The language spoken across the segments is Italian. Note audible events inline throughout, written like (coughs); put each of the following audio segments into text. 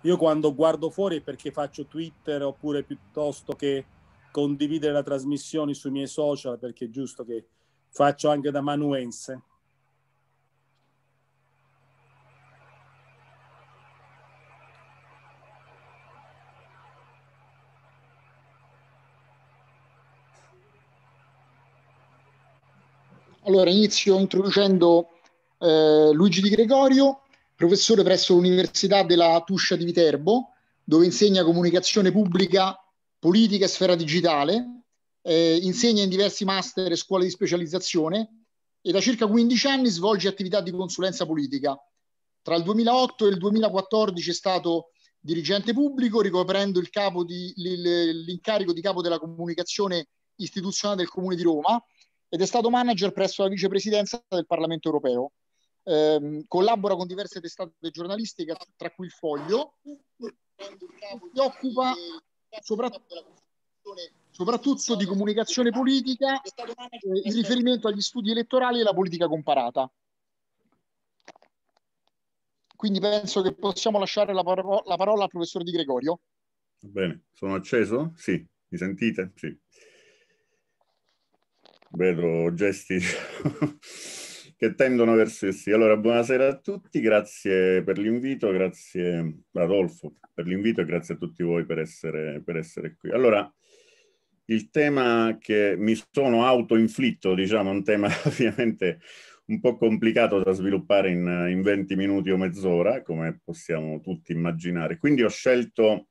Io quando guardo fuori è perché faccio Twitter oppure piuttosto che condividere la trasmissione sui miei social perché è giusto che faccio anche da manuense. Allora inizio introducendo eh, Luigi Di Gregorio, professore presso l'Università della Tuscia di Viterbo, dove insegna comunicazione pubblica, politica e sfera digitale, eh, insegna in diversi master e scuole di specializzazione e da circa 15 anni svolge attività di consulenza politica. Tra il 2008 e il 2014 è stato dirigente pubblico, ricoprendo di, l'incarico di capo della comunicazione istituzionale del Comune di Roma ed è stato manager presso la vicepresidenza del Parlamento europeo. Ehm, collabora con diverse testate giornalistiche, tra cui il Foglio, si occupa soprattutto soprattutto di comunicazione politica eh, in riferimento agli studi elettorali e alla politica comparata. Quindi penso che possiamo lasciare la, paro la parola al professor Di Gregorio. Bene, sono acceso? Sì, mi sentite? Sì. Vedo gesti (laughs) che tendono verso il sì. Allora, buonasera a tutti, grazie per l'invito, grazie Adolfo per l'invito e grazie a tutti voi per essere, per essere qui. Allora, il tema che mi sono autoinflitto, diciamo, un tema (laughs) ovviamente un po' complicato da sviluppare in, in 20 minuti o mezz'ora, come possiamo tutti immaginare. Quindi ho scelto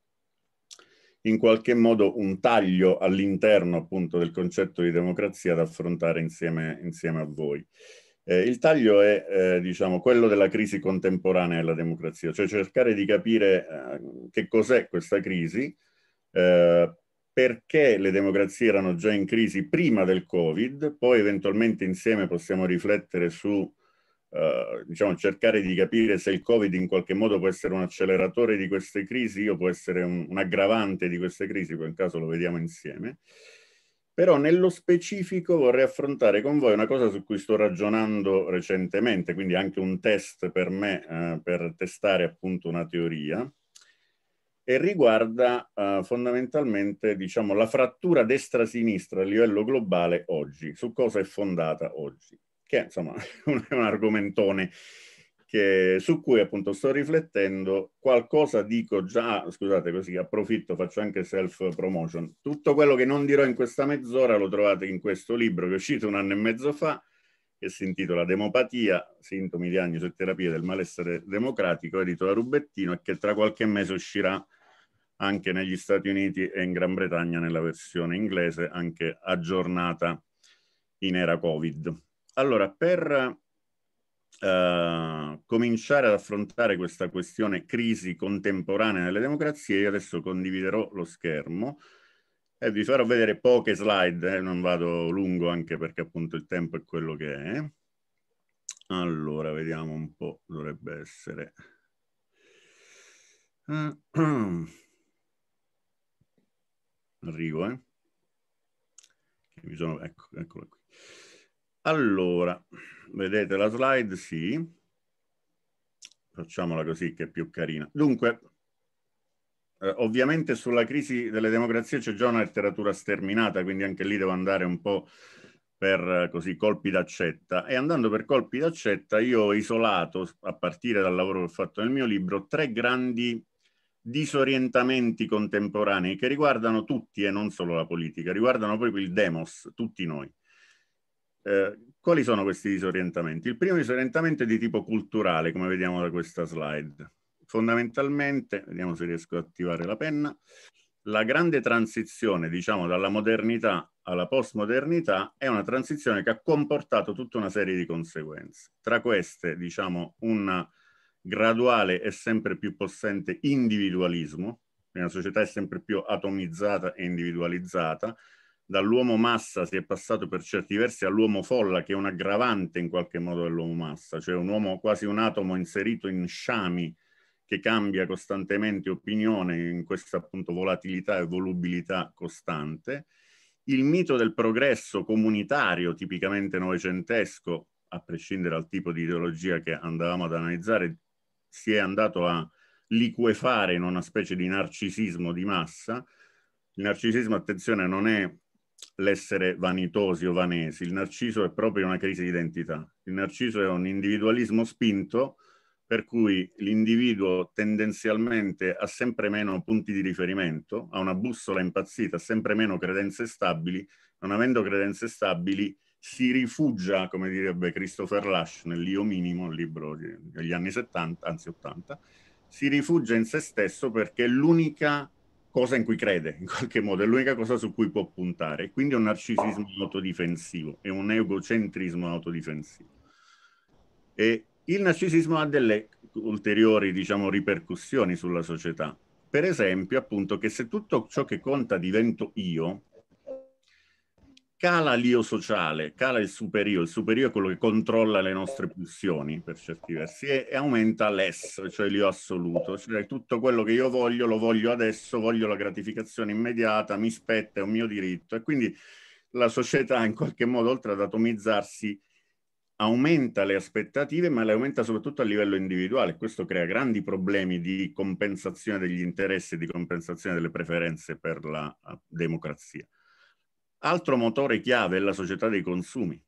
in qualche modo un taglio all'interno appunto del concetto di democrazia da affrontare insieme, insieme a voi. Eh, il taglio è eh, diciamo, quello della crisi contemporanea della democrazia, cioè cercare di capire eh, che cos'è questa crisi, eh, perché le democrazie erano già in crisi prima del Covid, poi eventualmente insieme possiamo riflettere su, eh, diciamo, cercare di capire se il Covid in qualche modo può essere un acceleratore di queste crisi o può essere un, un aggravante di queste crisi, poi in caso lo vediamo insieme. Però nello specifico vorrei affrontare con voi una cosa su cui sto ragionando recentemente, quindi anche un test per me eh, per testare appunto una teoria, e riguarda eh, fondamentalmente diciamo, la frattura destra-sinistra a livello globale oggi, su cosa è fondata oggi, che insomma (laughs) è un argomentone che, su cui appunto sto riflettendo, qualcosa dico già, scusate così approfitto, faccio anche self promotion, tutto quello che non dirò in questa mezz'ora lo trovate in questo libro che è uscito un anno e mezzo fa, che si intitola Demopatia, sintomi, diagnosi e terapia del malessere democratico, edito da Rubettino e che tra qualche mese uscirà anche negli Stati Uniti e in Gran Bretagna nella versione inglese, anche aggiornata in era Covid. Allora, per eh, cominciare ad affrontare questa questione crisi contemporanea delle democrazie, io adesso condividerò lo schermo e vi farò vedere poche slide, eh, non vado lungo anche perché appunto il tempo è quello che è. Allora, vediamo un po', dovrebbe essere... (clears throat) Arrivo, eh. Sono... Ecco, eccolo qui. Allora, Vedete la slide? Sì. Facciamola così che è più carina. Dunque, eh, ovviamente sulla crisi delle democrazie c'è già una letteratura sterminata, quindi anche lì devo andare un po' per eh, così colpi d'accetta e andando per colpi d'accetta io ho isolato, a partire dal lavoro che ho fatto nel mio libro, tre grandi disorientamenti contemporanei che riguardano tutti e non solo la politica, riguardano proprio il demos, tutti noi. Eh, quali sono questi disorientamenti? Il primo disorientamento è di tipo culturale, come vediamo da questa slide. Fondamentalmente, vediamo se riesco ad attivare la penna, la grande transizione, diciamo, dalla modernità alla postmodernità è una transizione che ha comportato tutta una serie di conseguenze. Tra queste, diciamo, un graduale e sempre più possente individualismo, una società è sempre più atomizzata e individualizzata, dall'uomo massa si è passato per certi versi all'uomo folla, che è un aggravante in qualche modo dell'uomo massa, cioè un uomo quasi un atomo inserito in sciami che cambia costantemente opinione in questa appunto volatilità e volubilità costante. Il mito del progresso comunitario, tipicamente novecentesco, a prescindere dal tipo di ideologia che andavamo ad analizzare, si è andato a liquefare in una specie di narcisismo di massa. Il narcisismo, attenzione, non è l'essere vanitosi o vanesi. Il narciso è proprio una crisi di identità. Il narciso è un individualismo spinto per cui l'individuo tendenzialmente ha sempre meno punti di riferimento, ha una bussola impazzita, ha sempre meno credenze stabili, non avendo credenze stabili si rifugia, come direbbe Christopher Lush nell'Io Minimo, il libro degli anni 70, anzi 80, si rifugia in se stesso perché l'unica cosa in cui crede, in qualche modo, è l'unica cosa su cui può puntare. Quindi è un narcisismo autodifensivo, è un egocentrismo autodifensivo. E il narcisismo ha delle ulteriori, diciamo, ripercussioni sulla società. Per esempio, appunto, che se tutto ciò che conta divento io, cala l'io sociale, cala il superio, il superio è quello che controlla le nostre pulsioni per certi versi e, e aumenta l'ess, cioè l'io assoluto, cioè tutto quello che io voglio lo voglio adesso, voglio la gratificazione immediata, mi spetta, è un mio diritto e quindi la società in qualche modo oltre ad atomizzarsi aumenta le aspettative ma le aumenta soprattutto a livello individuale, questo crea grandi problemi di compensazione degli interessi, di compensazione delle preferenze per la eh, democrazia. Altro motore chiave è la società dei consumi.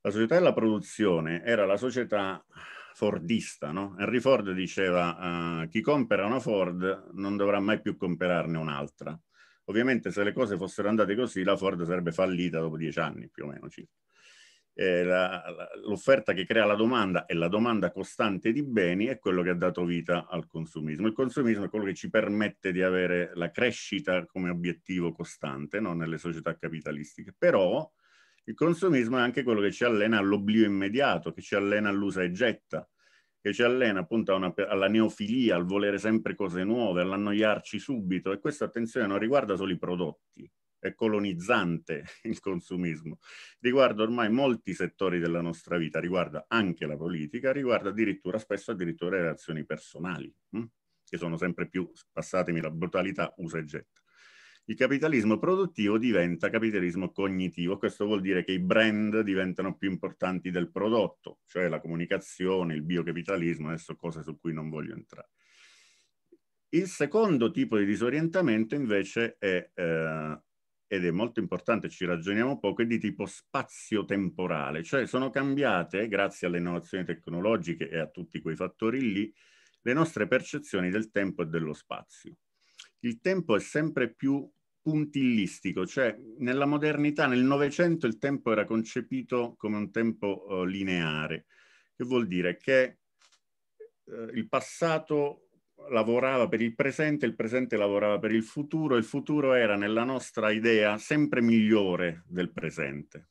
La società della produzione era la società fordista, no? Henry Ford diceva uh, chi compra una Ford non dovrà mai più comprarne un'altra. Ovviamente se le cose fossero andate così la Ford sarebbe fallita dopo dieci anni più o meno circa eh, l'offerta che crea la domanda e la domanda costante di beni è quello che ha dato vita al consumismo. Il consumismo è quello che ci permette di avere la crescita come obiettivo costante no? nelle società capitalistiche, però il consumismo è anche quello che ci allena all'oblio immediato, che ci allena all'usa e getta, che ci allena appunto una, alla neofilia, al volere sempre cose nuove, all'annoiarci subito e questa attenzione non riguarda solo i prodotti, è colonizzante (laughs) il consumismo, riguarda ormai molti settori della nostra vita, riguarda anche la politica, riguarda addirittura spesso addirittura le relazioni personali, hm? che sono sempre più, passatemi la brutalità, usa e getta. Il capitalismo produttivo diventa capitalismo cognitivo, questo vuol dire che i brand diventano più importanti del prodotto, cioè la comunicazione, il biocapitalismo, adesso cose su cui non voglio entrare. Il secondo tipo di disorientamento invece è eh, ed è molto importante, ci ragioniamo poco, è di tipo spazio-temporale, cioè sono cambiate, grazie alle innovazioni tecnologiche e a tutti quei fattori lì, le nostre percezioni del tempo e dello spazio. Il tempo è sempre più puntillistico, cioè nella modernità, nel Novecento il tempo era concepito come un tempo uh, lineare, che vuol dire che uh, il passato lavorava per il presente, il presente lavorava per il futuro, il futuro era nella nostra idea sempre migliore del presente.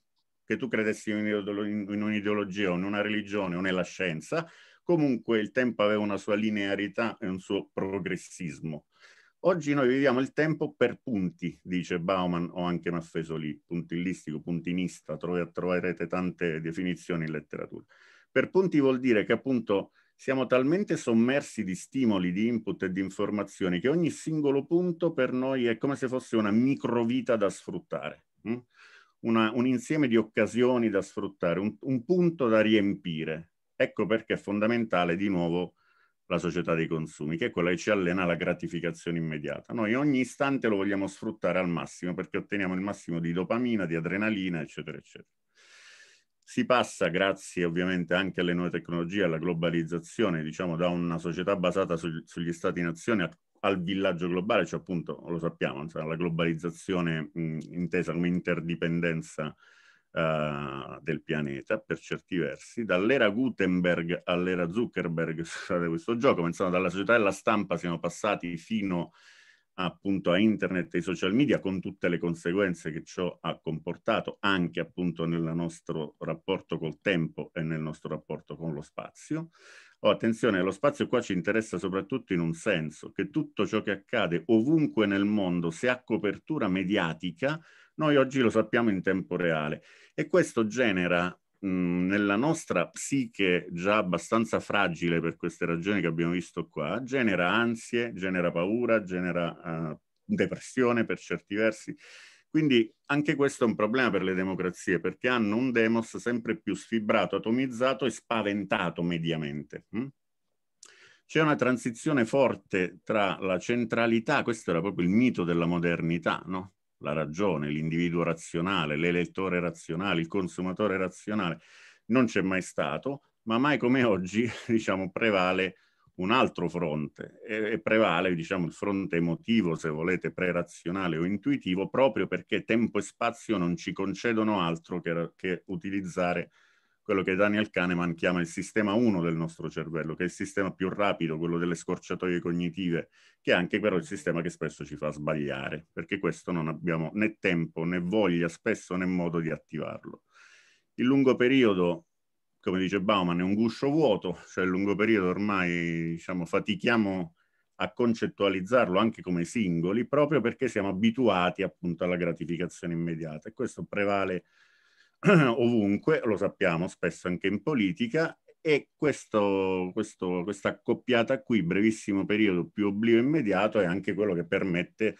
Che tu credessi in un'ideologia o in una religione o nella scienza, comunque il tempo aveva una sua linearità e un suo progressismo. Oggi noi viviamo il tempo per punti, dice Bauman o anche Maffeso lì, puntillistico, puntinista, troverete tante definizioni in letteratura. Per punti vuol dire che appunto siamo talmente sommersi di stimoli, di input e di informazioni che ogni singolo punto per noi è come se fosse una microvita da sfruttare, mm? una, un insieme di occasioni da sfruttare, un, un, punto da riempire. Ecco perché è fondamentale di nuovo la società dei consumi, che è quella che ci allena alla gratificazione immediata. Noi ogni istante lo vogliamo sfruttare al massimo perché otteniamo il massimo di dopamina, di adrenalina, eccetera, eccetera. Si passa, grazie ovviamente anche alle nuove tecnologie, alla globalizzazione, diciamo da una società basata su, sugli stati nazioni al villaggio globale, cioè appunto, lo sappiamo, cioè la globalizzazione mh, intesa come interdipendenza uh, del pianeta per certi versi, dall'era Gutenberg all'era Zuckerberg, (laughs) scusate questo gioco, ma insomma dalla società della stampa siamo passati fino a appunto a internet e ai social media con tutte le conseguenze che ciò ha comportato anche appunto nel nostro rapporto col tempo e nel nostro rapporto con lo spazio. Oh, attenzione, lo spazio qua ci interessa soprattutto in un senso, che tutto ciò che accade ovunque nel mondo, se ha copertura mediatica, noi oggi lo sappiamo in tempo reale e questo genera Mhmm, nella nostra psiche già abbastanza fragile per queste ragioni che abbiamo visto qua, genera ansie, genera paura, genera uh, depressione per certi versi. Quindi anche questo è un problema per le democrazie, perché hanno un demos sempre più sfibrato, atomizzato e spaventato mediamente. Hm? C'è una transizione forte tra la centralità, questo era proprio il mito della modernità, no? la ragione, l'individuo razionale, l'elettore razionale, il consumatore razionale, non c'è mai stato, ma mai come oggi (laughs) diciamo, prevale un altro fronte e, prevale diciamo, il fronte emotivo, se volete, prerazionale o intuitivo, proprio perché tempo e spazio non ci concedono altro che, che utilizzare quello che Daniel Kahneman chiama il sistema 1 del nostro cervello, che è il sistema più rapido, quello delle scorciatoie cognitive, che è anche però il sistema che spesso ci fa sbagliare, perché questo non abbiamo né tempo né voglia spesso né modo di attivarlo. Il lungo periodo, come dice Bauman, è un guscio vuoto, cioè il lungo periodo ormai diciamo, fatichiamo a concettualizzarlo anche come singoli, proprio perché siamo abituati appunto alla gratificazione immediata e questo prevale (clears throat) ovunque, lo sappiamo spesso anche in politica, e questo, questo, questa accoppiata qui, brevissimo periodo più oblio immediato, è anche quello che permette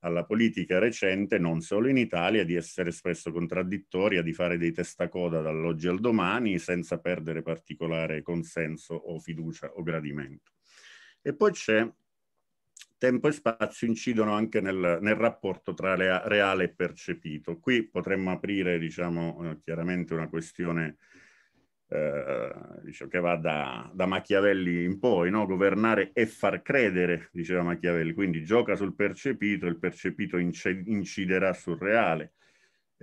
alla politica recente, non solo in Italia, di essere spesso contraddittoria, di fare dei testacoda dall'oggi al domani senza perdere particolare consenso o fiducia o gradimento. E poi c'è tempo e spazio incidono anche nel, nel rapporto tra rea, reale e percepito. Qui potremmo aprire, diciamo, eh, chiaramente una questione eh, diciamo, che va da, da, Machiavelli in poi, no? governare e far credere, diceva Machiavelli, quindi gioca sul percepito, il percepito inc- inciderà sul reale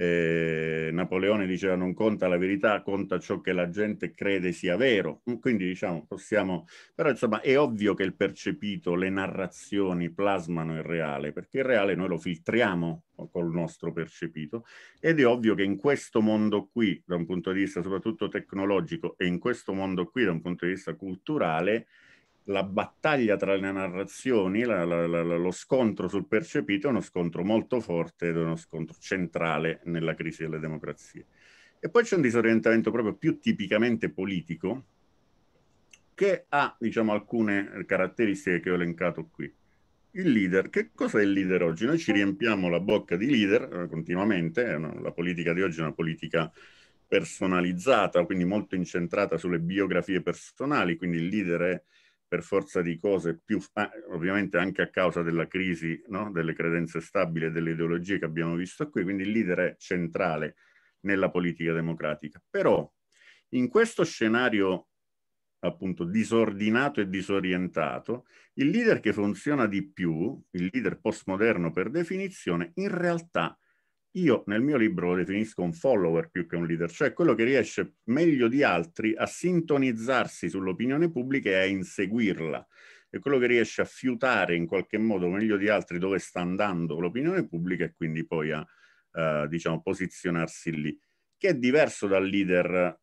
eh, Napoleone diceva non conta la verità, conta ciò che la gente crede sia vero. Mm, quindi diciamo, possiamo... Però insomma è ovvio che il percepito, le narrazioni plasmano il reale, perché il reale noi lo filtriamo col nostro percepito ed è ovvio che in questo mondo qui, da un punto di vista soprattutto tecnologico, e in questo mondo qui da un punto di vista culturale, la battaglia tra le narrazioni, la, la, la, lo scontro sul percepito è uno scontro molto forte ed è uno scontro centrale nella crisi delle democrazie. E poi c'è un disorientamento proprio più tipicamente politico che ha, diciamo, alcune caratteristiche che ho elencato qui. Il leader, che cosa è il leader oggi? Noi ci riempiamo la bocca di leader eh, continuamente, eh, no? la politica di oggi è una politica personalizzata, quindi molto incentrata sulle biografie personali, quindi il leader è per forza di cose, più, ah, ovviamente anche a causa della crisi no? delle credenze stabili e delle ideologie che abbiamo visto qui, quindi il leader è centrale nella politica democratica. Però in questo scenario appunto disordinato e disorientato, il leader che funziona di più, il leader postmoderno per definizione, in realtà è io nel mio libro lo definisco un follower più che un leader, cioè quello che riesce meglio di altri a sintonizzarsi sull'opinione pubblica e a inseguirla. È quello che riesce a fiutare in qualche modo meglio di altri dove sta andando l'opinione pubblica e quindi poi a, eh, diciamo, posizionarsi lì, che è diverso dal leader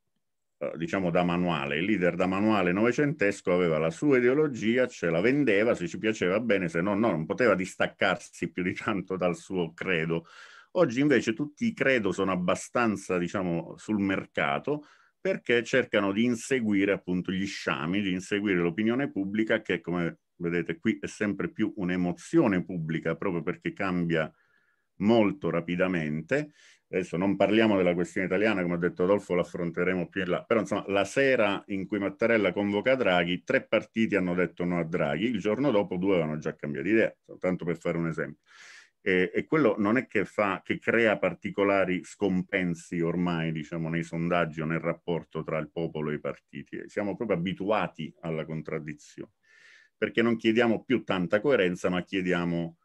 eh, diciamo da manuale. Il leader da manuale novecentesco aveva la sua ideologia, ce la vendeva, se ci piaceva bene, se no, no non poteva distaccarsi più di tanto dal suo credo. Oggi invece tutti credo sono abbastanza, diciamo, sul mercato perché cercano di inseguire appunto gli sciami, di inseguire l'opinione pubblica che come vedete qui è sempre più un'emozione pubblica proprio perché cambia molto rapidamente. Adesso non parliamo della questione italiana, come ha detto Adolfo, l'affronteremo più in là. Però insomma, la sera in cui Mattarella convoca Draghi, tre partiti hanno detto no a Draghi, il giorno dopo due avevano già cambiato idea, tanto per fare un esempio e, e quello non è che, fa, che crea particolari scompensi ormai diciamo, nei sondaggi o nel rapporto tra il popolo e i partiti, siamo proprio abituati alla contraddizione, perché non chiediamo più tanta coerenza ma chiediamo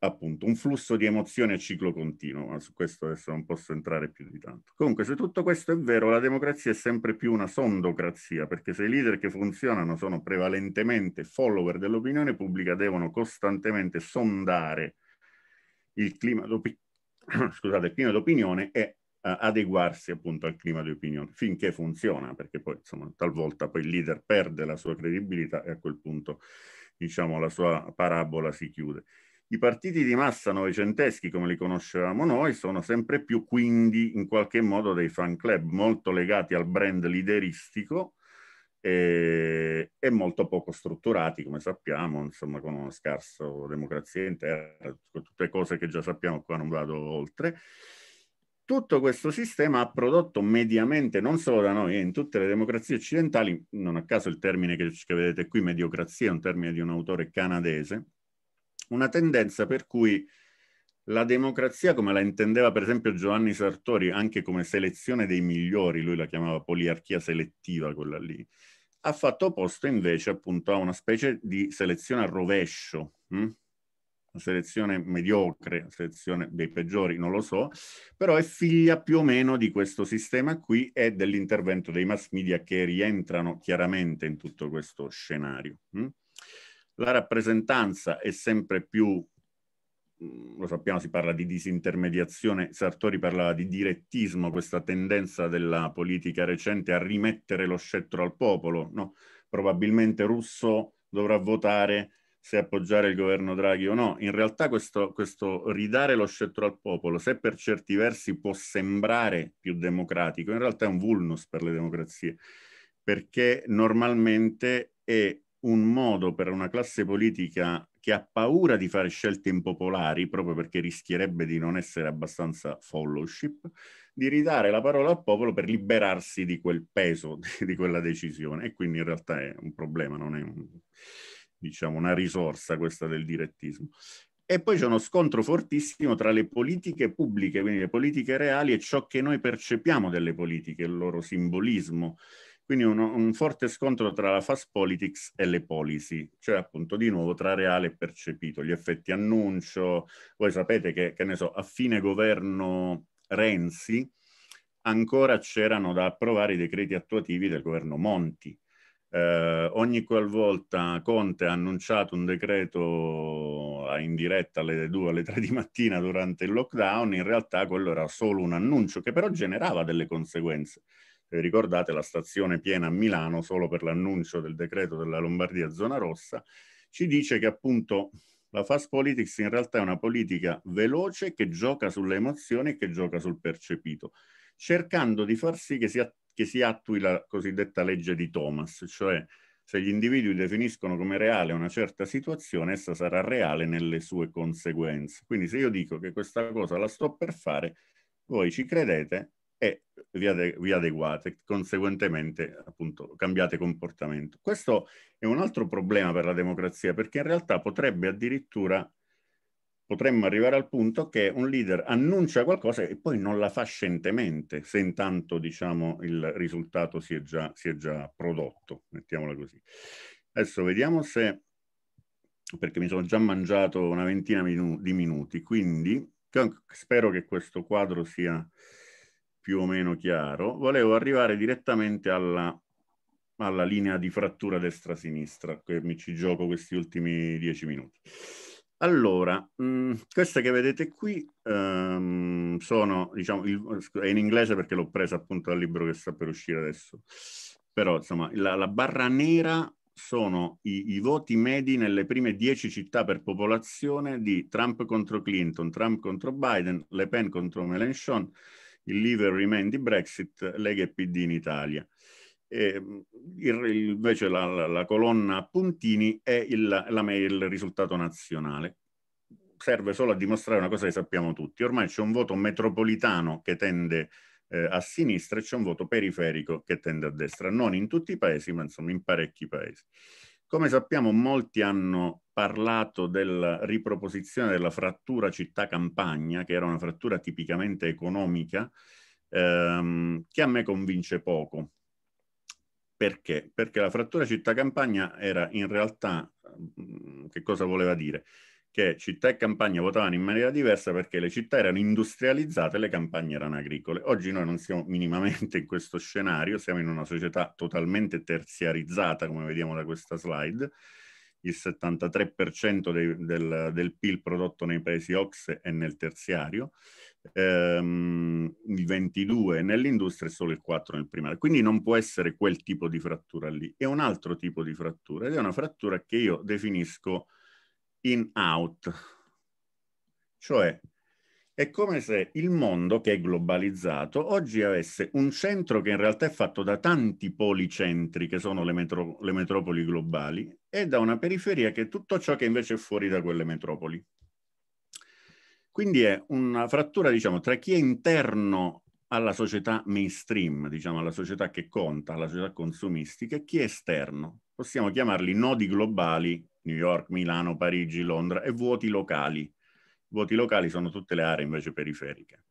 appunto un flusso di emozioni a ciclo continuo, ma su questo adesso non posso entrare più di tanto. Comunque, se tutto questo è vero, la democrazia è sempre più una sondocrazia, perché se i leader che funzionano sono prevalentemente follower dell'opinione pubblica, devono costantemente sondare il clima, (coughs) scusate, il clima d'opinione e eh, adeguarsi appunto al clima di opinione finché funziona perché poi insomma talvolta poi il leader perde la sua credibilità e a quel punto diciamo la sua parabola si chiude. I partiti di massa novecenteschi, come li conoscevamo noi, sono sempre più quindi in qualche modo dei fan club molto legati al brand lideristico e, e, molto poco strutturati, come sappiamo, insomma, con una scarsa democrazia interna, con tutte cose che già sappiamo, qua non vado oltre. Tutto questo sistema ha prodotto mediamente, non solo da noi, eh, in tutte le democrazie occidentali, non a caso il termine che, che vedete qui, mediocrazia, è un termine di un autore canadese, una tendenza per cui la democrazia, come la intendeva per esempio Giovanni Sartori, anche come selezione dei migliori, lui la chiamava poliarchia selettiva quella lì, ha fatto posto invece appunto a una specie di selezione a rovescio, mh? Hm? una selezione mediocre, una selezione dei peggiori, non lo so, però è figlia più o meno di questo sistema qui e dell'intervento dei mass media che rientrano chiaramente in tutto questo scenario. Mh? Hm? La rappresentanza è sempre più Mm, lo sappiamo, si parla di disintermediazione, Sartori parlava di direttismo, questa tendenza della politica recente a rimettere lo scettro al popolo. No? Probabilmente Russo dovrà votare se appoggiare il governo Draghi o no. In realtà questo, questo ridare lo scettro al popolo, se per certi versi può sembrare più democratico, in realtà è un vulnus per le democrazie, perché normalmente è un modo per una classe politica che ha paura di fare scelte impopolari proprio perché rischierebbe di non essere abbastanza followship, di ridare la parola al popolo per liberarsi di quel peso, (laughs) di quella decisione. E quindi in realtà è un problema, non è un, diciamo, una risorsa questa del direttismo. E poi c'è uno scontro fortissimo tra le politiche pubbliche, quindi le politiche reali, e ciò che noi percepiamo delle politiche, il loro simbolismo, quindi uno, un forte scontro tra la fast politics e le policy, cioè appunto di nuovo tra reale e percepito, gli effetti annuncio. Voi sapete che, che ne so, a fine governo Renzi ancora c'erano da approvare i decreti attuativi del governo Monti. Eh, ogni qualvolta Conte ha annunciato un decreto ah, in diretta alle 2 alle 3 di mattina durante il lockdown, in realtà quello era solo un annuncio che però generava delle conseguenze eh, ricordate la stazione piena a Milano solo per l'annuncio del decreto della Lombardia zona rossa, ci dice che appunto la fast politics in realtà è una politica veloce che gioca sulle emozioni e che gioca sul percepito, cercando di far sì che si, att- che si attui la cosiddetta legge di Thomas, cioè se gli individui definiscono come reale una certa situazione, essa sarà reale nelle sue conseguenze. Quindi se io dico che questa cosa la sto per fare, voi ci credete e vi, adeguate, conseguentemente appunto cambiate comportamento. Questo è un altro problema per la democrazia perché in realtà potrebbe addirittura potremmo arrivare al punto che un leader annuncia qualcosa e poi non la fa scientemente, se intanto diciamo, il risultato si è, già, si è già prodotto, mettiamola così. Adesso vediamo se, perché mi sono già mangiato una ventina minu di minuti, quindi spero che questo quadro sia più o meno chiaro, volevo arrivare direttamente alla, alla linea di frattura destra-sinistra, che mi ci gioco questi ultimi dieci minuti. Allora, mh, mm, queste che vedete qui um, sono, diciamo, il, è in inglese perché l'ho presa appunto dal libro che sta per uscire adesso, però insomma, la, la barra nera sono i, i, voti medi nelle prime dieci città per popolazione di Trump contro Clinton, Trump contro Biden, Le Pen contro Mélenchon, il leader remain di Brexit, Lega e PD in Italia. E, invece la, la, la, colonna a puntini è il, la, il risultato nazionale. Serve solo a dimostrare una cosa che sappiamo tutti. Ormai c'è un voto metropolitano che tende eh, a sinistra e c'è un voto periferico che tende a destra. Non in tutti i paesi, ma insomma in parecchi paesi. Come sappiamo, molti hanno parlato della riproposizione della frattura città-campagna, che era una frattura tipicamente economica, ehm, che a me convince poco. Perché? Perché la frattura città-campagna era in realtà, mm, che cosa voleva dire? che città e campagna votavano in maniera diversa perché le città erano industrializzate e le campagne erano agricole. Oggi noi non siamo minimamente in questo scenario, siamo in una società totalmente terziarizzata, come vediamo da questa slide. Il 73% dei, del, del PIL prodotto nei paesi OX è nel terziario, ehm, il 22% nell'industria e solo il 4% nel primario. Quindi non può essere quel tipo di frattura lì, è un altro tipo di frattura ed è una frattura che io definisco in out. Cioè, è come se il mondo, che è globalizzato, oggi avesse un centro che in realtà è fatto da tanti policentri, che sono le, metro le metropoli globali, e da una periferia che è tutto ciò che invece è fuori da quelle metropoli. Quindi è una frattura, diciamo, tra chi è interno alla società mainstream, diciamo, alla società che conta, alla società consumistica, e chi è esterno, possiamo chiamarli nodi globali, New York, Milano, Parigi, Londra, e vuoti locali. I vuoti locali sono tutte le aree invece periferiche.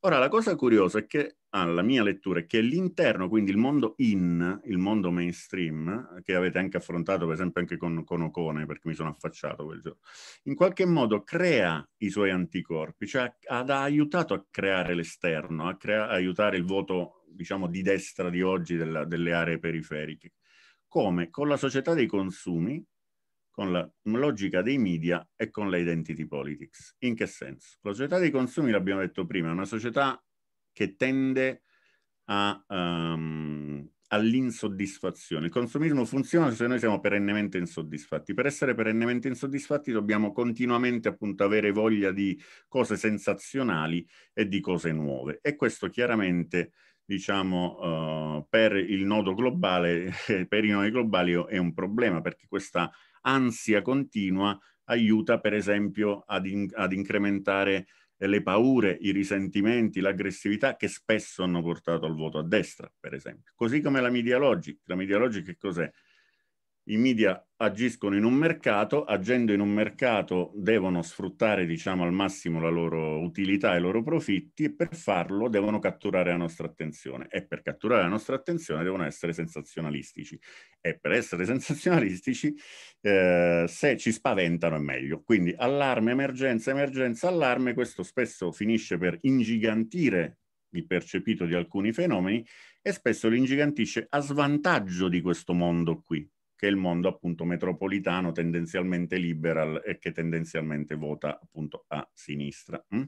Ora, la cosa curiosa è che, alla ah, mia lettura, è che l'interno, quindi il mondo in, il mondo mainstream, che avete anche affrontato per esempio anche con, con Ocone, perché mi sono affacciato quel giorno, in qualche modo crea i suoi anticorpi, cioè ha, ha aiutato a creare l'esterno, a, crea- a aiutare il voto, diciamo, di destra di oggi della, delle aree periferiche come con la società dei consumi, con la logica dei media e con le identity politics. In che senso? La società dei consumi, l'abbiamo detto prima, è una società che tende um, all'insoddisfazione. Il consumismo funziona se noi siamo perennemente insoddisfatti. Per essere perennemente insoddisfatti dobbiamo continuamente appunto avere voglia di cose sensazionali e di cose nuove. E questo chiaramente diciamo, uh, per il nodo globale, (laughs) per i nodi globali è un problema perché questa ansia continua aiuta per esempio ad, in, ad incrementare le paure, i risentimenti, l'aggressività che spesso hanno portato al voto a destra, per esempio. Così come la media logic. La media logic che cos'è? i media agiscono in un mercato, agendo in un mercato devono sfruttare diciamo, al massimo la loro utilità e i loro profitti e per farlo devono catturare la nostra attenzione e per catturare la nostra attenzione devono essere sensazionalistici e per essere (laughs) sensazionalistici eh, se ci spaventano è meglio. Quindi allarme, emergenza, emergenza, allarme, questo spesso finisce per ingigantire il percepito di alcuni fenomeni e spesso li ingigantisce a svantaggio di questo mondo qui, che il mondo appunto metropolitano tendenzialmente liberal e che tendenzialmente vota appunto a sinistra. Mm?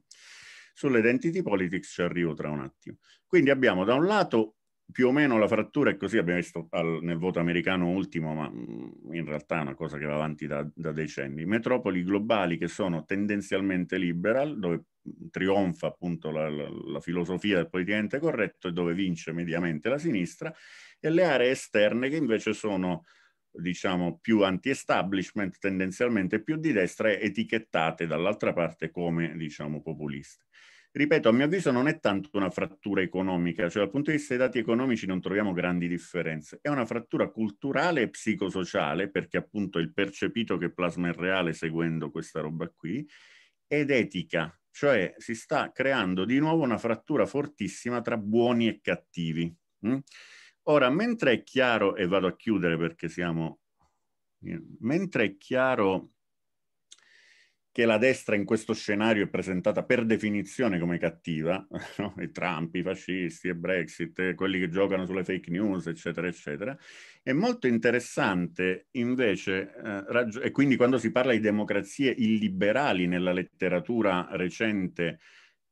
Sull'identity politics ci arrivo tra un attimo. Quindi abbiamo da un lato più o meno la frattura è così, abbiamo visto al, nel voto americano ultimo, ma mm, in realtà è una cosa che va avanti da, da decenni. Metropoli globali che sono tendenzialmente liberal, dove mm, trionfa appunto la, la, la, filosofia del politicamente corretto e dove vince mediamente la sinistra, e le aree esterne che invece sono diciamo più anti-establishment, tendenzialmente più di destra, etichettate dall'altra parte come diciamo populiste. Ripeto, a mio avviso non è tanto una frattura economica, cioè dal punto di vista dei dati economici non troviamo grandi differenze, è una frattura culturale e psicosociale, perché appunto il percepito che plasma il reale seguendo questa roba qui, ed etica, cioè si sta creando di nuovo una frattura fortissima tra buoni e cattivi. Mm? Ora, mentre è chiaro, e vado a chiudere perché siamo... Eh, mentre è chiaro che la destra in questo scenario è presentata per definizione come cattiva, (laughs) no? i Trump, i fascisti, e Brexit, quelli che giocano sulle fake news, eccetera, eccetera, è molto interessante invece, eh, e quindi quando si parla di democrazie illiberali nella letteratura recente,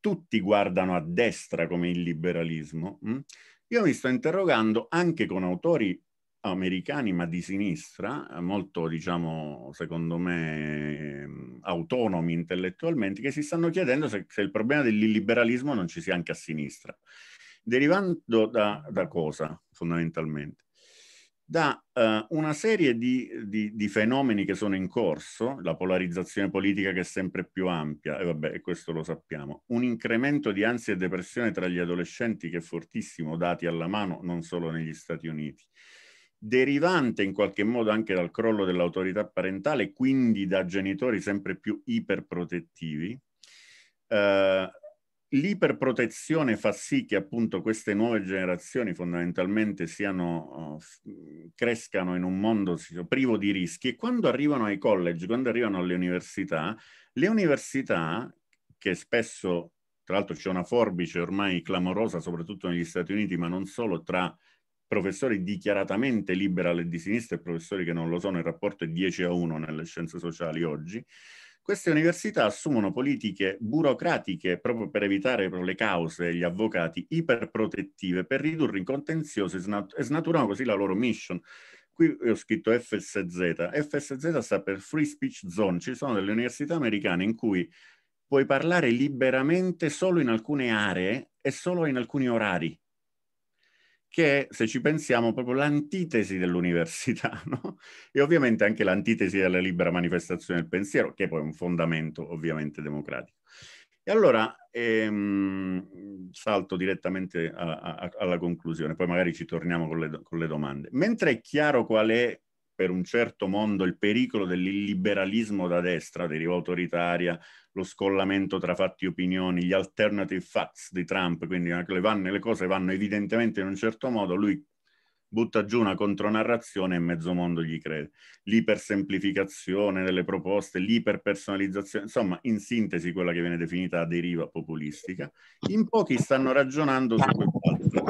tutti guardano a destra come il liberalismo. Mh? Hm? Io mi sto interrogando anche con autori americani ma di sinistra, eh, molto diciamo secondo me ehm, autonomi intellettualmente, che si stanno chiedendo se, se il problema dell'illiberalismo non ci sia anche a sinistra. Derivando da, da cosa fondamentalmente? da eh, una serie di, di, di, fenomeni che sono in corso, la polarizzazione politica che è sempre più ampia, e vabbè, questo lo sappiamo, un incremento di ansia e depressione tra gli adolescenti che è fortissimo, dati alla mano non solo negli Stati Uniti, derivante in qualche modo anche dal crollo dell'autorità parentale, quindi da genitori sempre più iperprotettivi, eh, l'iperprotezione fa sì che appunto queste nuove generazioni fondamentalmente siano, oh, mhmm, crescano in un mondo privo di rischi e quando arrivano ai college, quando arrivano alle università, le università che spesso, tra l'altro c'è una forbice ormai clamorosa soprattutto negli Stati Uniti, ma non solo tra professori dichiaratamente liberali e di sinistra e professori che non lo sono, il rapporto è 10 a 1 nelle scienze sociali oggi, queste università assumono politiche burocratiche proprio per evitare per le cause e gli avvocati iperprotettive per ridurre i contenziosi snat- e snaturano così la loro mission. Qui ho scritto FSZ. FSZ sta per Free Speech Zone. Ci sono delle università americane in cui puoi parlare liberamente solo in alcune aree e solo in alcuni orari che è, se ci pensiamo, proprio l'antitesi dell'università, (laughs) no? E ovviamente anche l'antitesi della libera manifestazione del pensiero, che poi è un fondamento ovviamente democratico. E allora ehm, salto direttamente a, a, alla conclusione, poi magari ci torniamo con le, con le domande. Mentre è chiaro qual è per un certo mondo il pericolo dell'illiberalismo da destra, deriva autoritaria, lo scollamento tra fatti e opinioni, gli alternative facts di Trump, quindi le, vanno, le cose vanno evidentemente in un certo modo, lui butta giù una contronarrazione e mezzo mondo gli crede. L'ipersemplificazione delle proposte, l'iperpersonalizzazione, insomma, in sintesi quella che viene definita deriva populistica. In pochi stanno ragionando su quest'altro.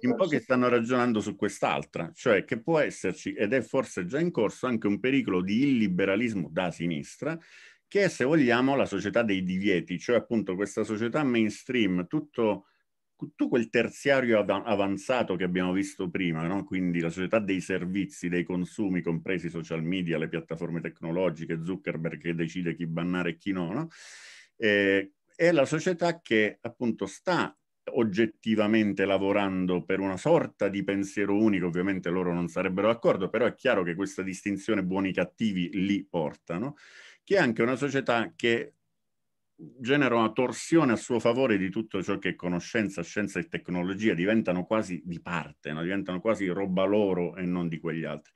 In pochi stanno ragionando su quest'altra, cioè che può esserci, ed è forse già in corso, anche un pericolo di illiberalismo da sinistra, che è, se vogliamo, la società dei divieti, cioè appunto questa società mainstream, tutto, tutto quel terziario avanzato che abbiamo visto prima, no? quindi la società dei servizi, dei consumi, compresi social media, le piattaforme tecnologiche, Zuckerberg che decide chi bannare e chi no, no? Eh, è la società che appunto sta oggettivamente lavorando per una sorta di pensiero unico, ovviamente loro non sarebbero d'accordo, però è chiaro che questa distinzione buoni-cattivi li portano, che è anche una società che genera una torsione a suo favore di tutto ciò che è conoscenza, scienza e tecnologia diventano quasi di parte, no? diventano quasi roba loro e non di quegli altri.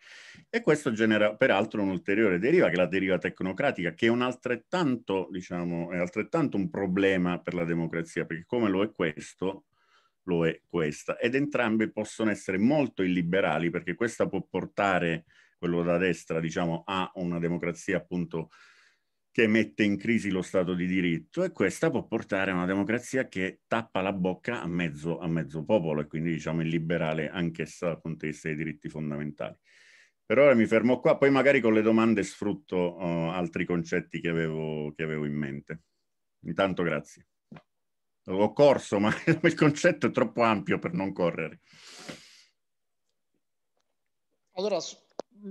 E questo genera peraltro un'ulteriore deriva, che è la deriva tecnocratica, che è, un altrettanto, diciamo, è altrettanto un problema per la democrazia, perché come lo è questo, lo è questa. Ed entrambe possono essere molto illiberali, perché questa può portare quello da destra, diciamo, a una democrazia appunto che mette in crisi lo Stato di diritto e questa può portare a una democrazia che tappa la bocca a mezzo, a mezzo popolo e quindi diciamo il liberale anch'essa dal punto di vista dei diritti fondamentali. Per ora mi fermo qua, poi magari con le domande sfrutto uh, altri concetti che avevo, che avevo in mente. Intanto grazie. Ho corso, ma (laughs) il concetto è troppo ampio per non correre. Allora,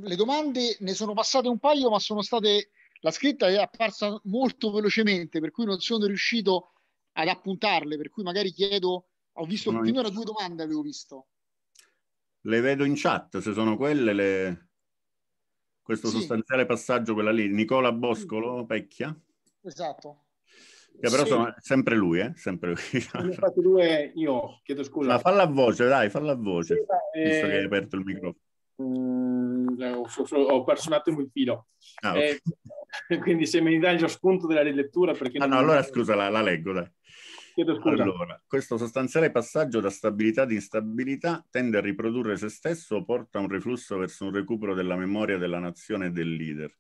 le domande ne sono passate un paio, ma sono state la scritta è apparsa molto velocemente, per cui non sono riuscito ad appuntarle, per cui magari chiedo, ho visto no, finora due domande, avevo visto. Le vedo in chat, se sono quelle, le... questo sì. sostanziale passaggio, quella lì, Nicola Boscolo, mm. Pecchia. Esatto. Che però sì. sono sempre lui, eh? Sempre lui. lui è... io, chiedo scusa. Ma falla a voce, dai, falla a voce, sì, eh... che hai aperto il microfono. Mm, ho, ho, perso un attimo il filo. Ah, eh, okay. eh, (laughs) quindi se mi dai lo spunto della rilettura perché... Ah no, allora mi... scusa, la, la, leggo dai. Chiedo scusa. Allora, questo sostanziale passaggio da stabilità ad instabilità tende a riprodurre se stesso porta a un riflusso verso un recupero della memoria della nazione e del leader.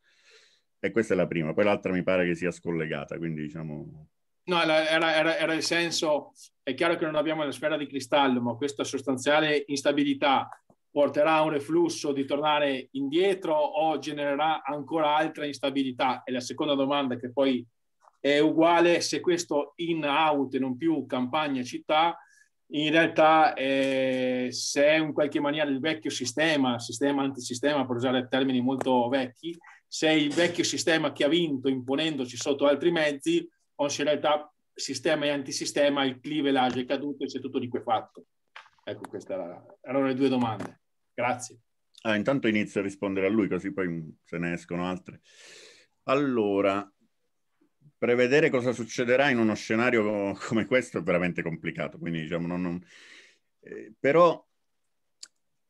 E questa è la prima, poi l'altra mi pare che sia scollegata, quindi diciamo... No, era, era, era il senso, è chiaro che non abbiamo la sfera di cristallo, ma questa sostanziale instabilità porterà a un reflusso di tornare indietro o genererà ancora altra instabilità? E la seconda domanda che poi è uguale se questo in-out e non più campagna-città in realtà eh, se è in qualche maniera il vecchio sistema, sistema antisistema per usare termini molto vecchi, se è il vecchio sistema che ha vinto imponendoci sotto altri mezzi o se in realtà sistema e antisistema, il clivelage è caduto e si è tutto liquefatto. Ecco, queste erano le due domande. Grazie. Ah, intanto inizio a rispondere a lui, così poi mm, se ne escono altre. Allora, prevedere cosa succederà in uno scenario come questo è veramente complicato, quindi diciamo non... non... Eh, però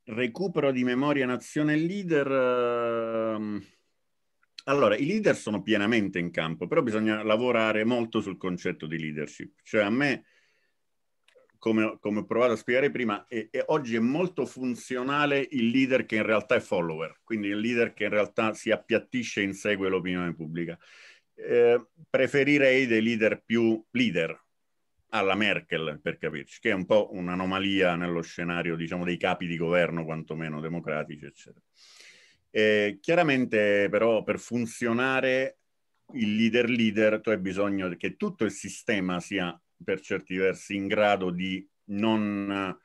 recupero di memoria nazione leader... Eh... Allora, i leader sono pienamente in campo, però bisogna lavorare molto sul concetto di leadership. Cioè, a me come, come ho provato a spiegare prima, è, è oggi è molto funzionale il leader che in realtà è follower, quindi il leader che in realtà si appiattisce e insegue l'opinione pubblica. Eh, preferirei dei leader più leader alla Merkel, per capirci, che è un po' un'anomalia nello scenario, diciamo, dei capi di governo, quantomeno democratici, eccetera. Eh, chiaramente, però, per funzionare il leader leader, tu hai bisogno che tutto il sistema sia per certi versi in grado di non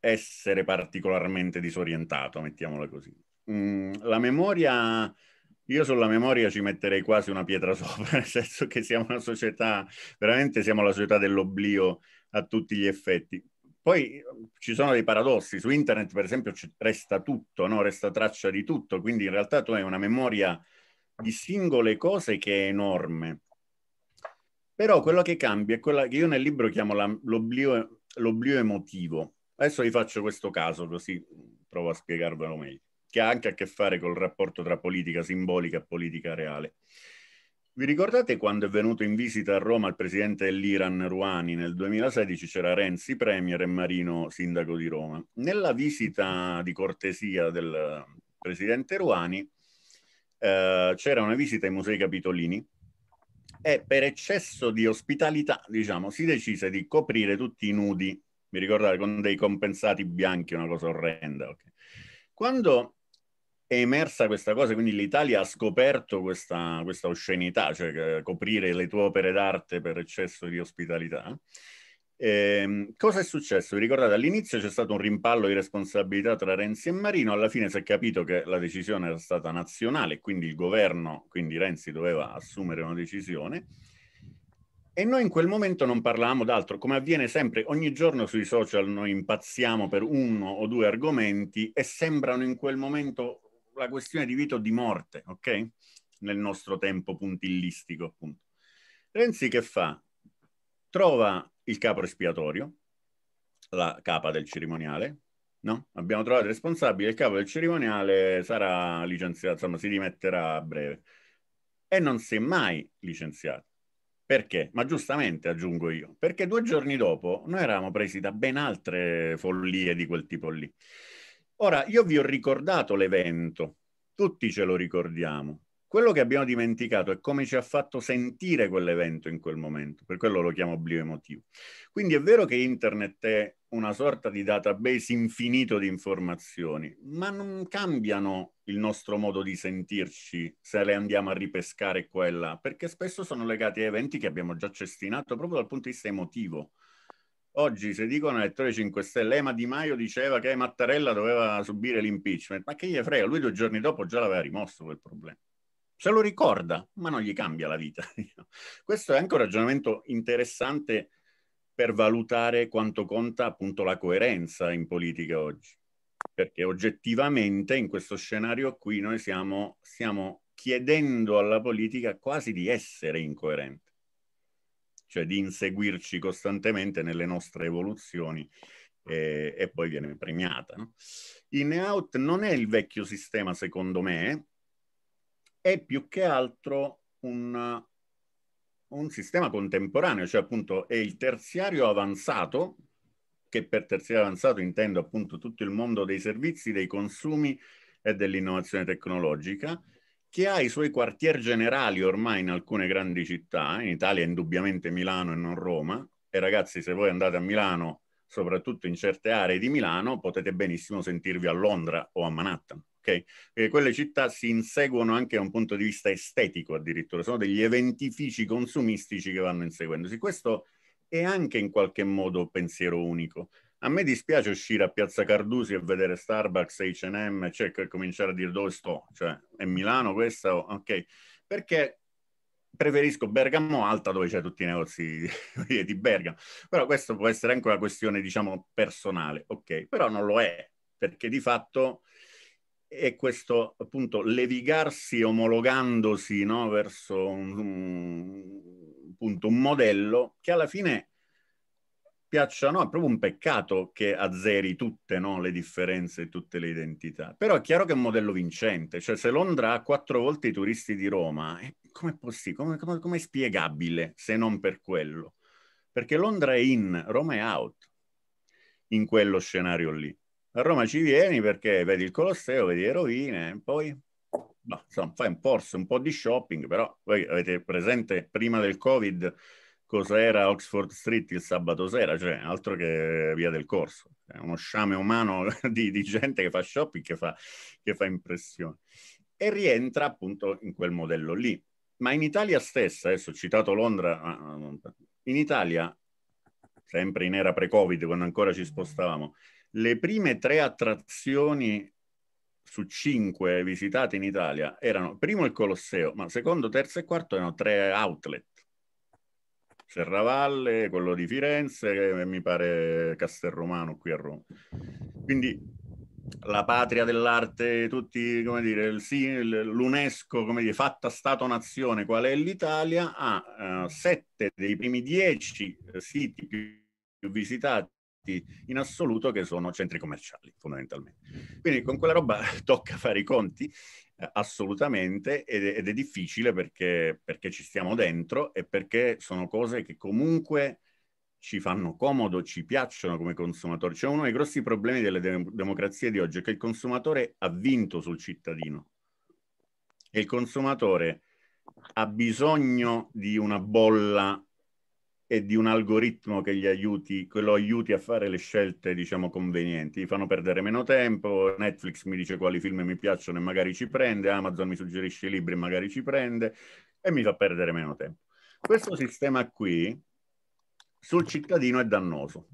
essere particolarmente disorientato, mettiamola così. Mm, la memoria, io sulla memoria ci metterei quasi una pietra (laughs) sopra, nel senso che siamo una società, veramente siamo la società dell'oblio a tutti gli effetti. Poi ci sono dei paradossi, su internet per esempio resta tutto, no? resta traccia di tutto, quindi in realtà tu hai una memoria di singole cose che è enorme però quello che cambia è quella che io nel libro chiamo la, l'oblio, l'oblio emotivo. Adesso vi faccio questo caso così provo a spiegarvelo meglio, che ha anche a che fare col rapporto tra politica simbolica e politica reale. Vi ricordate quando è venuto in visita a Roma il presidente dell'Iran Rouhani nel 2016 c'era Renzi premier e Marino sindaco di Roma. Nella visita di cortesia del presidente Rouhani eh, c'era una visita ai Musei Capitolini e per eccesso di ospitalità, diciamo, si decise di coprire tutti i nudi, mi ricordate, con dei compensati bianchi, una cosa orrenda. Okay. Quando è emersa questa cosa, quindi l'Italia ha scoperto questa, questa oscenità, cioè eh, coprire le tue opere d'arte per eccesso di ospitalità, eh, cosa è successo? Vi ricordate all'inizio c'è stato un rimpallo di responsabilità tra Renzi e Marino, alla fine si è capito che la decisione era stata nazionale, quindi il governo, quindi Renzi doveva assumere una decisione. E noi in quel momento non parlavamo d'altro, come avviene sempre, ogni giorno sui social noi impazziamo per uno o due argomenti e sembrano in quel momento la questione di vita o di morte, ok? Nel nostro tempo puntillistico, appunto. Renzi che fa? Trova il capo espiatorio, la capa del cerimoniale, no? Abbiamo trovato il responsabile, il capo del cerimoniale sarà licenziato, insomma si dimetterà a breve. E non si è mai licenziato. Perché? Ma giustamente aggiungo io, perché due giorni dopo noi eravamo presi da ben altre follie di quel tipo lì. Ora, io vi ho ricordato l'evento, tutti ce lo ricordiamo, quello che abbiamo dimenticato è come ci ha fatto sentire quell'evento in quel momento, per quello lo chiamo oblio emotivo. Quindi è vero che internet è una sorta di database infinito di informazioni, ma non cambiano il nostro modo di sentirci se le andiamo a ripescare quella, perché spesso sono legati a eventi che abbiamo già cestinato proprio dal punto di vista emotivo. Oggi se dicono elettore 5 Stelle, eh, ma Di Maio diceva che Mattarella doveva subire l'impeachment, ma che gli frega, lui due giorni dopo già l'aveva rimosso quel problema se lo ricorda, ma non gli cambia la vita. (laughs) Questo è anche un ragionamento interessante per valutare quanto conta appunto la coerenza in politica oggi, perché oggettivamente in questo scenario qui noi siamo, stiamo chiedendo alla politica quasi di essere incoerente, cioè di inseguirci costantemente nelle nostre evoluzioni e, e poi viene premiata. No? In out non è il vecchio sistema, secondo me, è più che altro un, un sistema contemporaneo, cioè appunto è il terziario avanzato, che per terziario avanzato intendo appunto tutto il mondo dei servizi, dei consumi e dell'innovazione tecnologica, che ha i suoi quartier generali ormai in alcune grandi città, in Italia indubbiamente Milano e non Roma, e ragazzi se voi andate a Milano, soprattutto in certe aree di Milano, potete benissimo sentirvi a Londra o a Manhattan ok? Perché quelle città si inseguono anche da un punto di vista estetico addirittura, sono degli eventifici consumistici che vanno inseguendosi. Questo è anche in qualche modo pensiero unico. A me dispiace uscire a Piazza Cardusi e vedere Starbucks, H&M, cioè, e cominciare a dire dove sto, cioè è Milano questa? Ok, perché preferisco Bergamo Alta dove c'è tutti i negozi (laughs) di Bergamo. Però questo può essere anche una questione, diciamo, personale, ok? Però non lo è, perché di fatto e questo appunto levigarsi omologandosi no, verso un, un, appunto, un modello che alla fine piaccia no, è proprio un peccato che azzeri tutte no, le differenze, tutte le identità. Però è chiaro che è un modello vincente, cioè se Londra ha quattro volte i turisti di Roma, eh, come è possibile, come, come è spiegabile se non per quello? Perché Londra è in, Roma è out in quello scenario lì a Roma ci vieni perché vedi il Colosseo, vedi le rovine, poi no, insomma, fai un, forse un po' di shopping, però voi avete presente prima del Covid cosa era Oxford Street il sabato sera, cioè altro che via del corso, è uno sciame umano (laughs) di, di gente che fa shopping, che fa, che fa impressione. E rientra appunto in quel modello lì. Ma in Italia stessa, adesso ho citato Londra, in Italia, sempre in era pre-Covid, quando ancora ci spostavamo, le prime tre attrazioni su cinque visitate in Italia erano primo il Colosseo, ma secondo, terzo e quarto erano tre outlet. Serravalle, quello di Firenze e mi pare Castelromano qui a Roma. Quindi la patria dell'arte, tutti, come dire, l'UNESCO, come dire, fatta Stato-Nazione, qual è l'Italia, ha uh, sette dei primi dieci eh, siti più visitati tutti in assoluto che sono centri commerciali fondamentalmente. Quindi con quella roba (laughs) tocca fare i conti eh, assolutamente ed, ed, è difficile perché, perché ci stiamo dentro e perché sono cose che comunque ci fanno comodo, ci piacciono come consumatori. C'è uno dei grossi problemi delle de- democrazie di oggi è che il consumatore ha vinto sul cittadino e il consumatore ha bisogno di una bolla e di un algoritmo che gli aiuti, che lo aiuti a fare le scelte, diciamo, convenienti. Gli fanno perdere meno tempo, Netflix mi dice quali film mi piacciono e magari ci prende, Amazon mi suggerisce i libri e magari ci prende, e mi fa perdere meno tempo. Questo sistema qui sul cittadino è dannoso,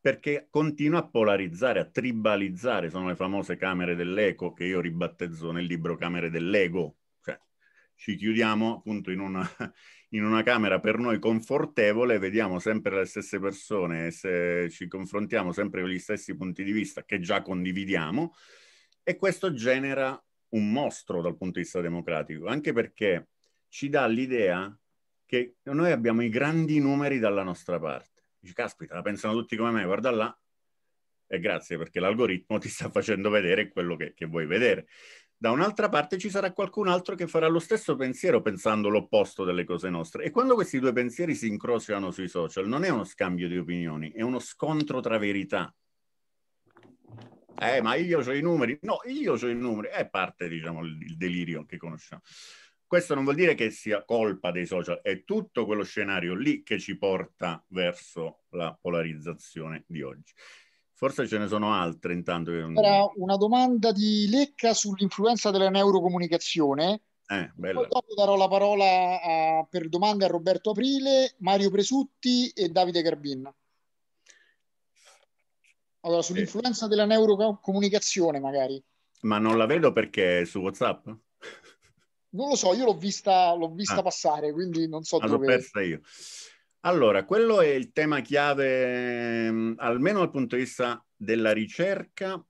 perché continua a polarizzare, a tribalizzare, sono le famose camere dell'eco che io ribattezzo nel libro Camere dell'ego, cioè ci chiudiamo appunto in una in una camera per noi confortevole, vediamo sempre le stesse persone, ci confrontiamo sempre con gli stessi punti di vista che già condividiamo e questo genera un mostro dal punto di vista democratico, anche perché ci dà l'idea che noi abbiamo i grandi numeri dalla nostra parte. Dici, caspita, la pensano tutti come me, guarda là, e grazie perché l'algoritmo ti sta facendo vedere quello che, che vuoi vedere da un'altra parte ci sarà qualcun altro che farà lo stesso pensiero pensando l'opposto delle cose nostre. E quando questi due pensieri si incrociano sui social, non è uno scambio di opinioni, è uno scontro tra verità. Eh, ma io ho i numeri. No, io ho i numeri. È parte, diciamo, il delirio che conosciamo. Questo non vuol dire che sia colpa dei social, è tutto quello scenario lì che ci porta verso la polarizzazione di oggi. Forse ce ne sono altre intanto. Era una domanda di Lecca sull'influenza della neurocomunicazione. Eh, Poi dopo darò la parola a, per domande a Roberto Aprile, Mario Presutti e Davide Garbin. Allora, sull'influenza eh. della neurocomunicazione magari. Ma non la vedo perché è su WhatsApp? Non lo so, io l'ho vista, l'ho vista ah. passare, quindi non so ah, dove... L'ho persa io. Allora, quello è il tema chiave, mm, almeno dal punto di vista della ricerca.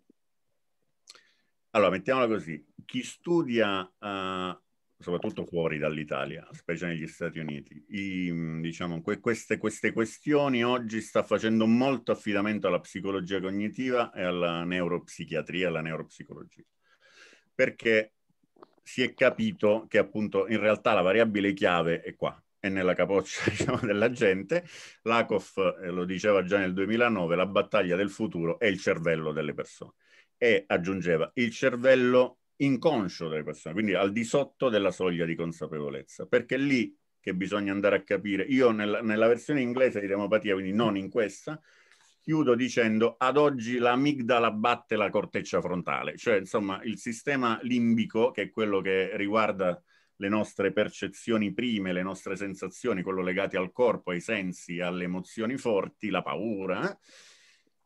Allora, mettiamola così, chi studia, uh, soprattutto fuori dall'Italia, specie negli Stati Uniti, i, mm, diciamo, que queste, queste questioni oggi sta facendo molto affidamento alla psicologia cognitiva e alla neuropsichiatria, alla neuropsicologia, perché si è capito che appunto in realtà la variabile chiave è qua, e nella capoccia (laughs) diciamo, della gente, Lakoff eh, lo diceva già nel 2009, la battaglia del futuro è il cervello delle persone e aggiungeva il cervello inconscio delle persone, quindi al di sotto della soglia di consapevolezza, perché lì che bisogna andare a capire. Io nella, nella versione inglese di demopatia, quindi non in questa, chiudo dicendo ad oggi l'amigdala batte la corteccia frontale, cioè insomma il sistema limbico, che è quello che riguarda le nostre percezioni prime, le nostre sensazioni, quello legate al corpo, ai sensi, alle emozioni forti, la paura, eh?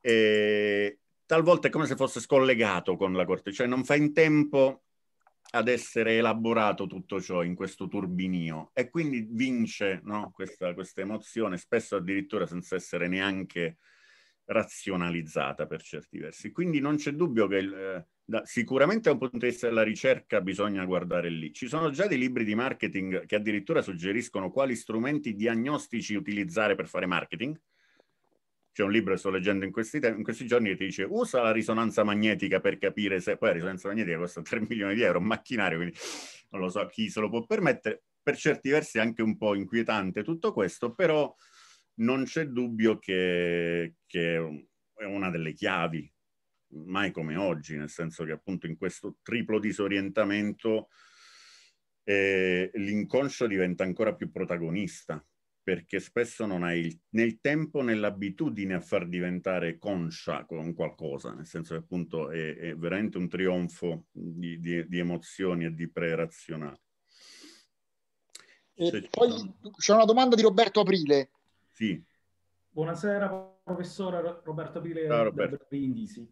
e talvolta è come se fosse scollegato con la corte, cioè non fa in tempo ad essere elaborato tutto ciò in questo turbinio e quindi vince no, questa, questa, emozione, spesso addirittura senza essere neanche razionalizzata per certi versi. Quindi non c'è dubbio che il, eh, da, sicuramente da un punto di vista della ricerca bisogna guardare lì. Ci sono già dei libri di marketing che addirittura suggeriscono quali strumenti diagnostici utilizzare per fare marketing. C'è un libro che sto leggendo in questi, te- in questi giorni che ti dice usa la risonanza magnetica per capire se... Poi la risonanza magnetica costa 3 milioni di euro, un macchinario, quindi non lo so chi se lo può permettere. Per certi versi è anche un po' inquietante tutto questo, però non c'è dubbio che, che è una delle chiavi mai come oggi, nel senso che appunto in questo triplo disorientamento eh, l'inconscio diventa ancora più protagonista, perché spesso non hai il, né tempo né l'abitudine a far diventare conscia con qualcosa, nel senso che appunto è, è veramente un trionfo di, di, di emozioni e di pre-razionale. E cioè, poi c'è una domanda di Roberto Aprile. Sì. Buonasera, professore Roberto Pile ah, Roberto. Brindisi.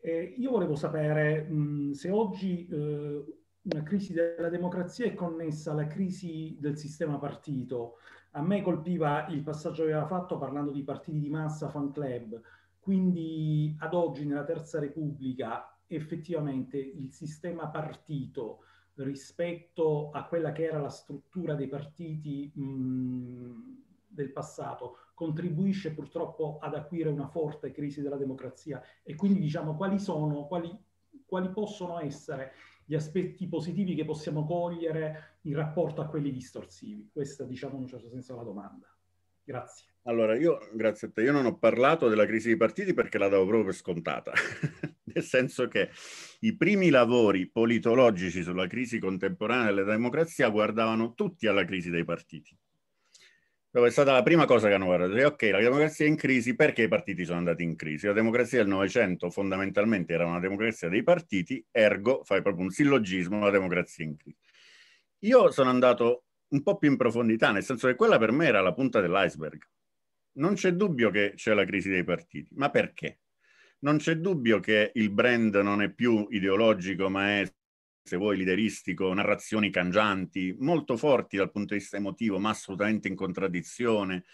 Eh, io volevo sapere mh, se oggi eh, una crisi della democrazia è connessa alla crisi del sistema partito. A me colpiva il passaggio che aveva fatto parlando di partiti di massa, fan club. Quindi ad oggi nella Terza Repubblica effettivamente il sistema partito rispetto a quella che era la struttura dei partiti mh, del passato, contribuisce purtroppo ad acquire una forte crisi della democrazia e quindi diciamo quali sono, quali, quali possono essere gli aspetti positivi che possiamo cogliere in rapporto a quelli distorsivi? Questa diciamo in un certo senso è la domanda. Grazie. Allora, io, grazie a te, io non ho parlato della crisi dei partiti perché la davo proprio per scontata, (laughs) nel senso che i primi lavori politologici sulla crisi contemporanea della democrazia guardavano tutti alla crisi dei partiti. Dove è stata la prima cosa che hanno guardato, cioè, ok, la democrazia è in crisi, perché i partiti sono andati in crisi? La democrazia del Novecento fondamentalmente era una democrazia dei partiti, ergo, fai proprio un sillogismo, la democrazia in crisi. Io sono andato un po' più in profondità, nel senso che quella per me era la punta dell'iceberg. Non c'è dubbio che c'è la crisi dei partiti, ma perché? Non c'è dubbio che il brand non è più ideologico, ma è se vuoi, lideristico, narrazioni cangianti, molto forti dal punto di vista emotivo, ma assolutamente in contraddizione.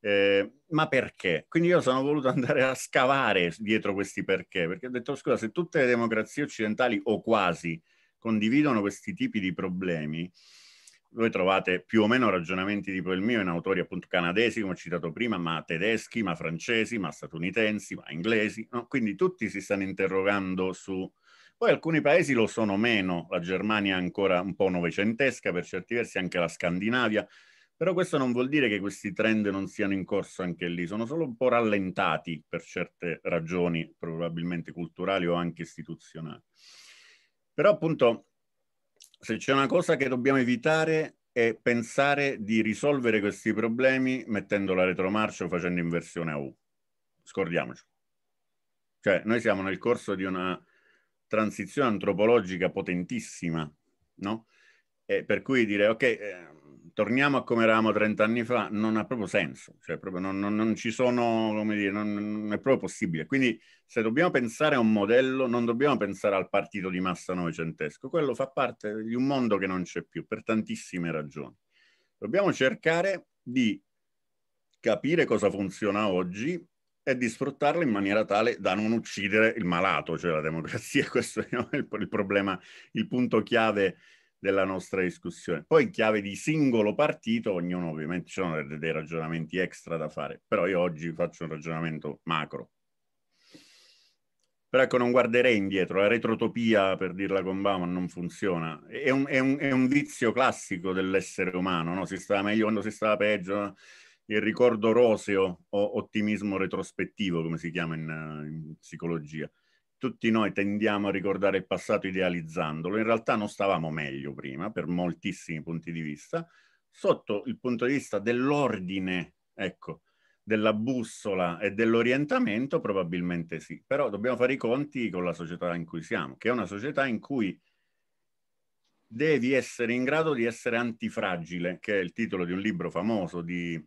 Eh, ma perché? Quindi io sono voluto andare a scavare dietro questi perché, perché ho detto, scusa, se tutte le democrazie occidentali o quasi condividono questi tipi di problemi, voi trovate più o meno ragionamenti tipo il mio in autori appunto canadesi, come ho citato prima, ma tedeschi, ma francesi, ma statunitensi, ma inglesi, no? quindi tutti si stanno interrogando su poi alcuni paesi lo sono meno, la Germania è ancora un po' novecentesca, per certi versi anche la Scandinavia, però questo non vuol dire che questi trend non siano in corso anche lì, sono solo un po' rallentati per certe ragioni, probabilmente culturali o anche istituzionali. Però appunto, se c'è una cosa che dobbiamo evitare è pensare di risolvere questi problemi mettendo la retromarcia o facendo inversione a U. Scordiamoci. Cioè, noi siamo nel corso di una transizione antropologica potentissima, no? E per cui dire, ok, eh, torniamo a come eravamo 30 anni fa, non ha proprio senso, cioè proprio non, non, non ci sono, come dire, non, non, è proprio possibile. Quindi se dobbiamo pensare a un modello, non dobbiamo pensare al partito di massa novecentesco, quello fa parte di un mondo che non c'è più, per tantissime ragioni. Dobbiamo cercare di capire cosa funziona oggi è di sfruttarla in maniera tale da non uccidere il malato, cioè la democrazia. (laughs) Questo è il, il problema, il punto chiave della nostra discussione. Poi in chiave di singolo partito, ognuno ovviamente ci sono dei, dei ragionamenti extra da fare, però io oggi faccio un ragionamento macro. Però ecco, non guarderei indietro, la retrotopia, per dirla con Bauman, non funziona. È un, è un, è un vizio classico dell'essere umano, no? Si stava meglio quando si stava peggio, il ricordo roseo o ottimismo retrospettivo, come si chiama in, eh, in psicologia. Tutti noi tendiamo a ricordare il passato idealizzandolo, in realtà non stavamo meglio prima per moltissimi punti di vista, sotto il punto di vista dell'ordine, ecco, della bussola e dell'orientamento probabilmente sì, però dobbiamo fare i conti con la società in cui siamo, che è una società in cui devi essere in grado di essere antifragile, che è il titolo di un libro famoso di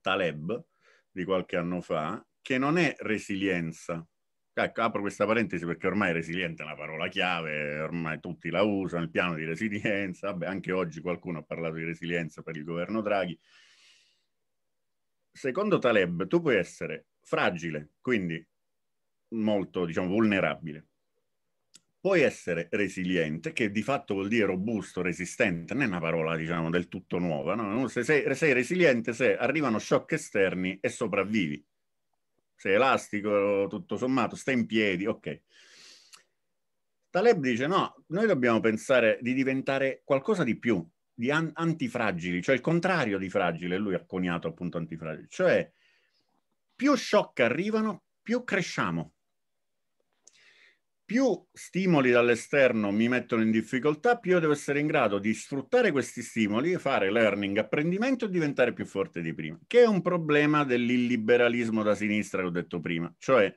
Taleb di qualche anno fa, che non è resilienza. Ecco, apro questa parentesi perché ormai resiliente è una parola chiave, ormai tutti la usano, il piano di resilienza, Vabbè, anche oggi qualcuno ha parlato di resilienza per il governo Draghi. Secondo Taleb tu puoi essere fragile, quindi molto diciamo, vulnerabile, puoi essere resiliente, che di fatto vuol dire robusto, resistente, non è una parola diciamo del tutto nuova, no? se sei, sei resiliente se arrivano shock esterni e sopravvivi, sei elastico, tutto sommato, stai in piedi, ok. Taleb dice no, noi dobbiamo pensare di diventare qualcosa di più, di an- antifragili, cioè il contrario di fragile, lui ha coniato appunto antifragile, cioè più shock arrivano, più cresciamo, più stimoli dall'esterno mi mettono in difficoltà, più io devo essere in grado di sfruttare questi stimoli, fare learning, apprendimento e diventare più forte di prima, che è un problema dell'illiberalismo da sinistra che ho detto prima. Cioè,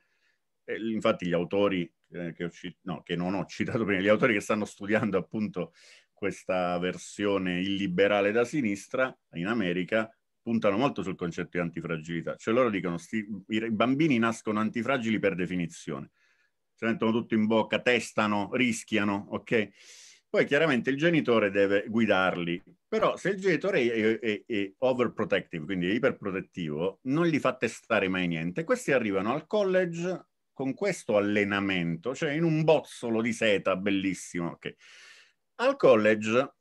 eh, infatti gli autori eh, che, ho no, che non ho citato prima, gli autori che stanno studiando appunto questa versione illiberale da sinistra in America, puntano molto sul concetto di antifragilità. Cioè loro dicono, sti, i bambini nascono antifragili per definizione si mettono tutto in bocca, testano, rischiano, ok? Poi chiaramente il genitore deve guidarli, però se il genitore è, è, è overprotective, quindi è iperprotettivo, non gli fa testare mai niente. Questi arrivano al college con questo allenamento, cioè in un bozzolo di seta bellissimo. Okay. Al college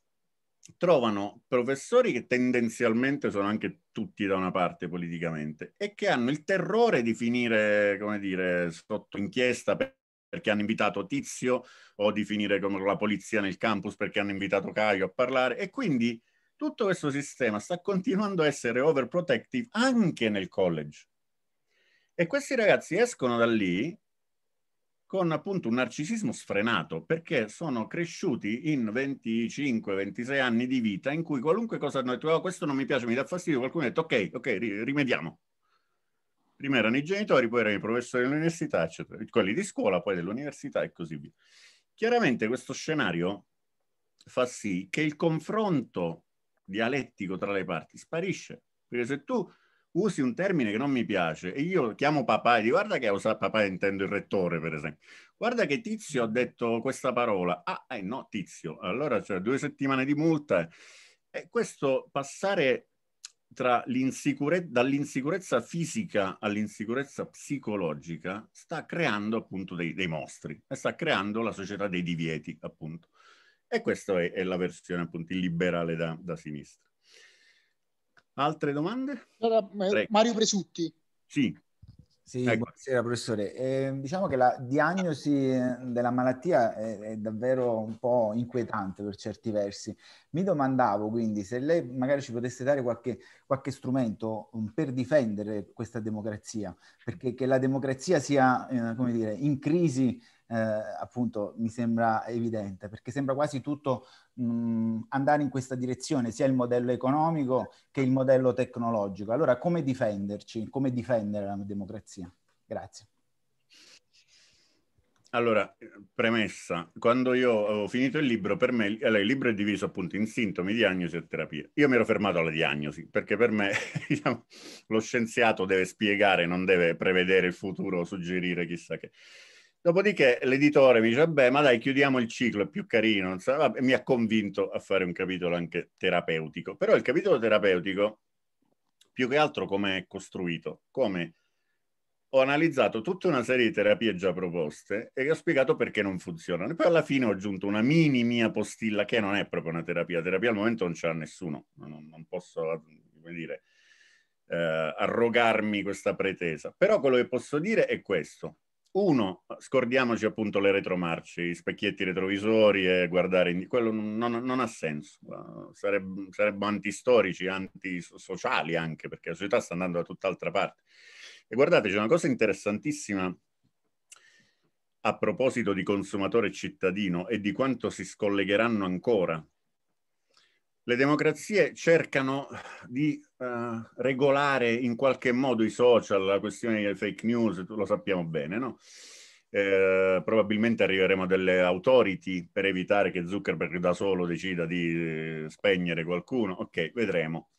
trovano professori che tendenzialmente sono anche tutti da una parte politicamente e che hanno il terrore di finire, come dire, sotto inchiesta per perché hanno invitato Tizio o di finire con la polizia nel campus perché hanno invitato Caio a parlare e quindi tutto questo sistema sta continuando a essere overprotective anche nel college. E questi ragazzi escono da lì con appunto un narcisismo sfrenato perché sono cresciuti in 25-26 anni di vita in cui qualunque cosa hanno detto, oh, questo non mi piace, mi dà fastidio, qualcuno ha detto ok, ok, rimediamo prima erano i genitori, poi erano i professori dell'università, eccetera, quelli di scuola, poi dell'università e così via. Chiaramente questo scenario fa sì che il confronto dialettico tra le parti sparisce, perché se tu usi un termine che non mi piace e io chiamo papà e dico guarda che ha usato papà intendo il rettore per esempio guarda che tizio ha detto questa parola ah eh no tizio allora c'è cioè, due settimane di multa e questo passare tra dall'insicurezza fisica all'insicurezza psicologica sta creando appunto dei, dei, mostri e sta creando la società dei divieti appunto. E questa è, è la versione appunto illiberale da, da sinistra. Altre domande? Allora, Mario Presutti. Sì. Sì, ecco. buonasera professore. Eh, diciamo che la diagnosi eh, della malattia è, è, davvero un po' inquietante per certi versi. Mi domandavo quindi se lei magari ci potesse dare qualche, qualche strumento mm, per difendere questa democrazia, perché che la democrazia sia, eh, come dire, in crisi eh, appunto mi sembra evidente, perché sembra quasi tutto mh, mm, andare in questa direzione, sia il modello economico che il modello tecnologico. Allora come difenderci, come difendere la democrazia? Grazie. Allora, premessa, quando io ho finito il libro, per me allora, il libro è diviso appunto in sintomi, diagnosi e terapia. Io mi ero fermato alla diagnosi, perché per me (laughs) diciamo, lo scienziato deve spiegare, non deve prevedere il futuro, suggerire chissà che. Dopodiché l'editore mi dice, beh, ma dai, chiudiamo il ciclo, è più carino. E mi ha convinto a fare un capitolo anche terapeutico. Però il capitolo terapeutico, più che altro come è costruito, come ho analizzato tutta una serie di terapie già proposte e ho spiegato perché non funzionano. E poi alla fine ho aggiunto una mini mia postilla che non è proprio una terapia. Terapia al momento non c'ha nessuno, non, non posso, come dire, eh, arrogarmi questa pretesa. Però quello che posso dire è questo. Uno, scordiamoci appunto le retromarce, i specchietti retrovisori e guardare quello non, non ha senso, eh, Sareb... sarebbero antistorici, antisociali anche, perché la società sta andando da tutt'altra parte. E guardate, c'è una cosa interessantissima a proposito di consumatore e cittadino e di quanto si scollegheranno ancora le democrazie cercano di uh, regolare in qualche modo i social, la questione delle fake news, lo sappiamo bene, no? Eh, probabilmente arriveremo a delle authority per evitare che Zuckerberg da solo decida di eh, spegnere qualcuno. Ok, vedremo.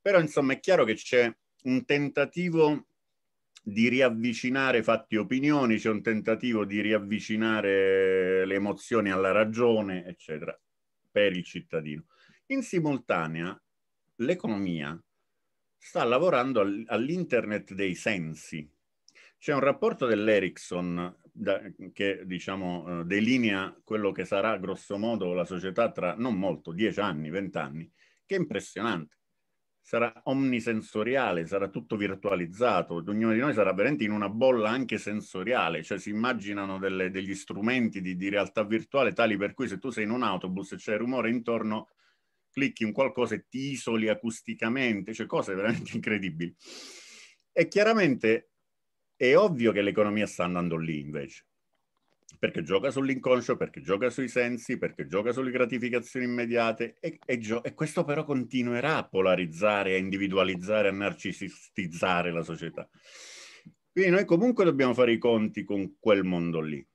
Però insomma è chiaro che c'è un tentativo di riavvicinare fatti e opinioni, c'è un tentativo di riavvicinare le emozioni alla ragione, eccetera, per il cittadino. In simultanea, l'economia sta lavorando all'internet dei sensi. C'è un rapporto dell'Ericsson che diciamo, eh, delinea quello che sarà grossomodo la società tra non molto, 10 anni, 20 anni, che è impressionante. Sarà omnisensoriale, sarà tutto virtualizzato, ognuno di noi sarà veramente in una bolla anche sensoriale, cioè si immaginano delle, degli strumenti di, di realtà virtuale tali per cui se tu sei in un autobus e c'è rumore intorno, clicchi un qualcosa e ti isoli acusticamente, cioè cose veramente (laughs) incredibili. E chiaramente è ovvio che l'economia sta andando lì invece, perché gioca sull'inconscio, perché gioca sui sensi, perché gioca sulle gratificazioni immediate e, e, gio- e questo però continuerà a polarizzare, a individualizzare, a narcisistizzare la società. Quindi noi comunque dobbiamo fare i conti con quel mondo lì.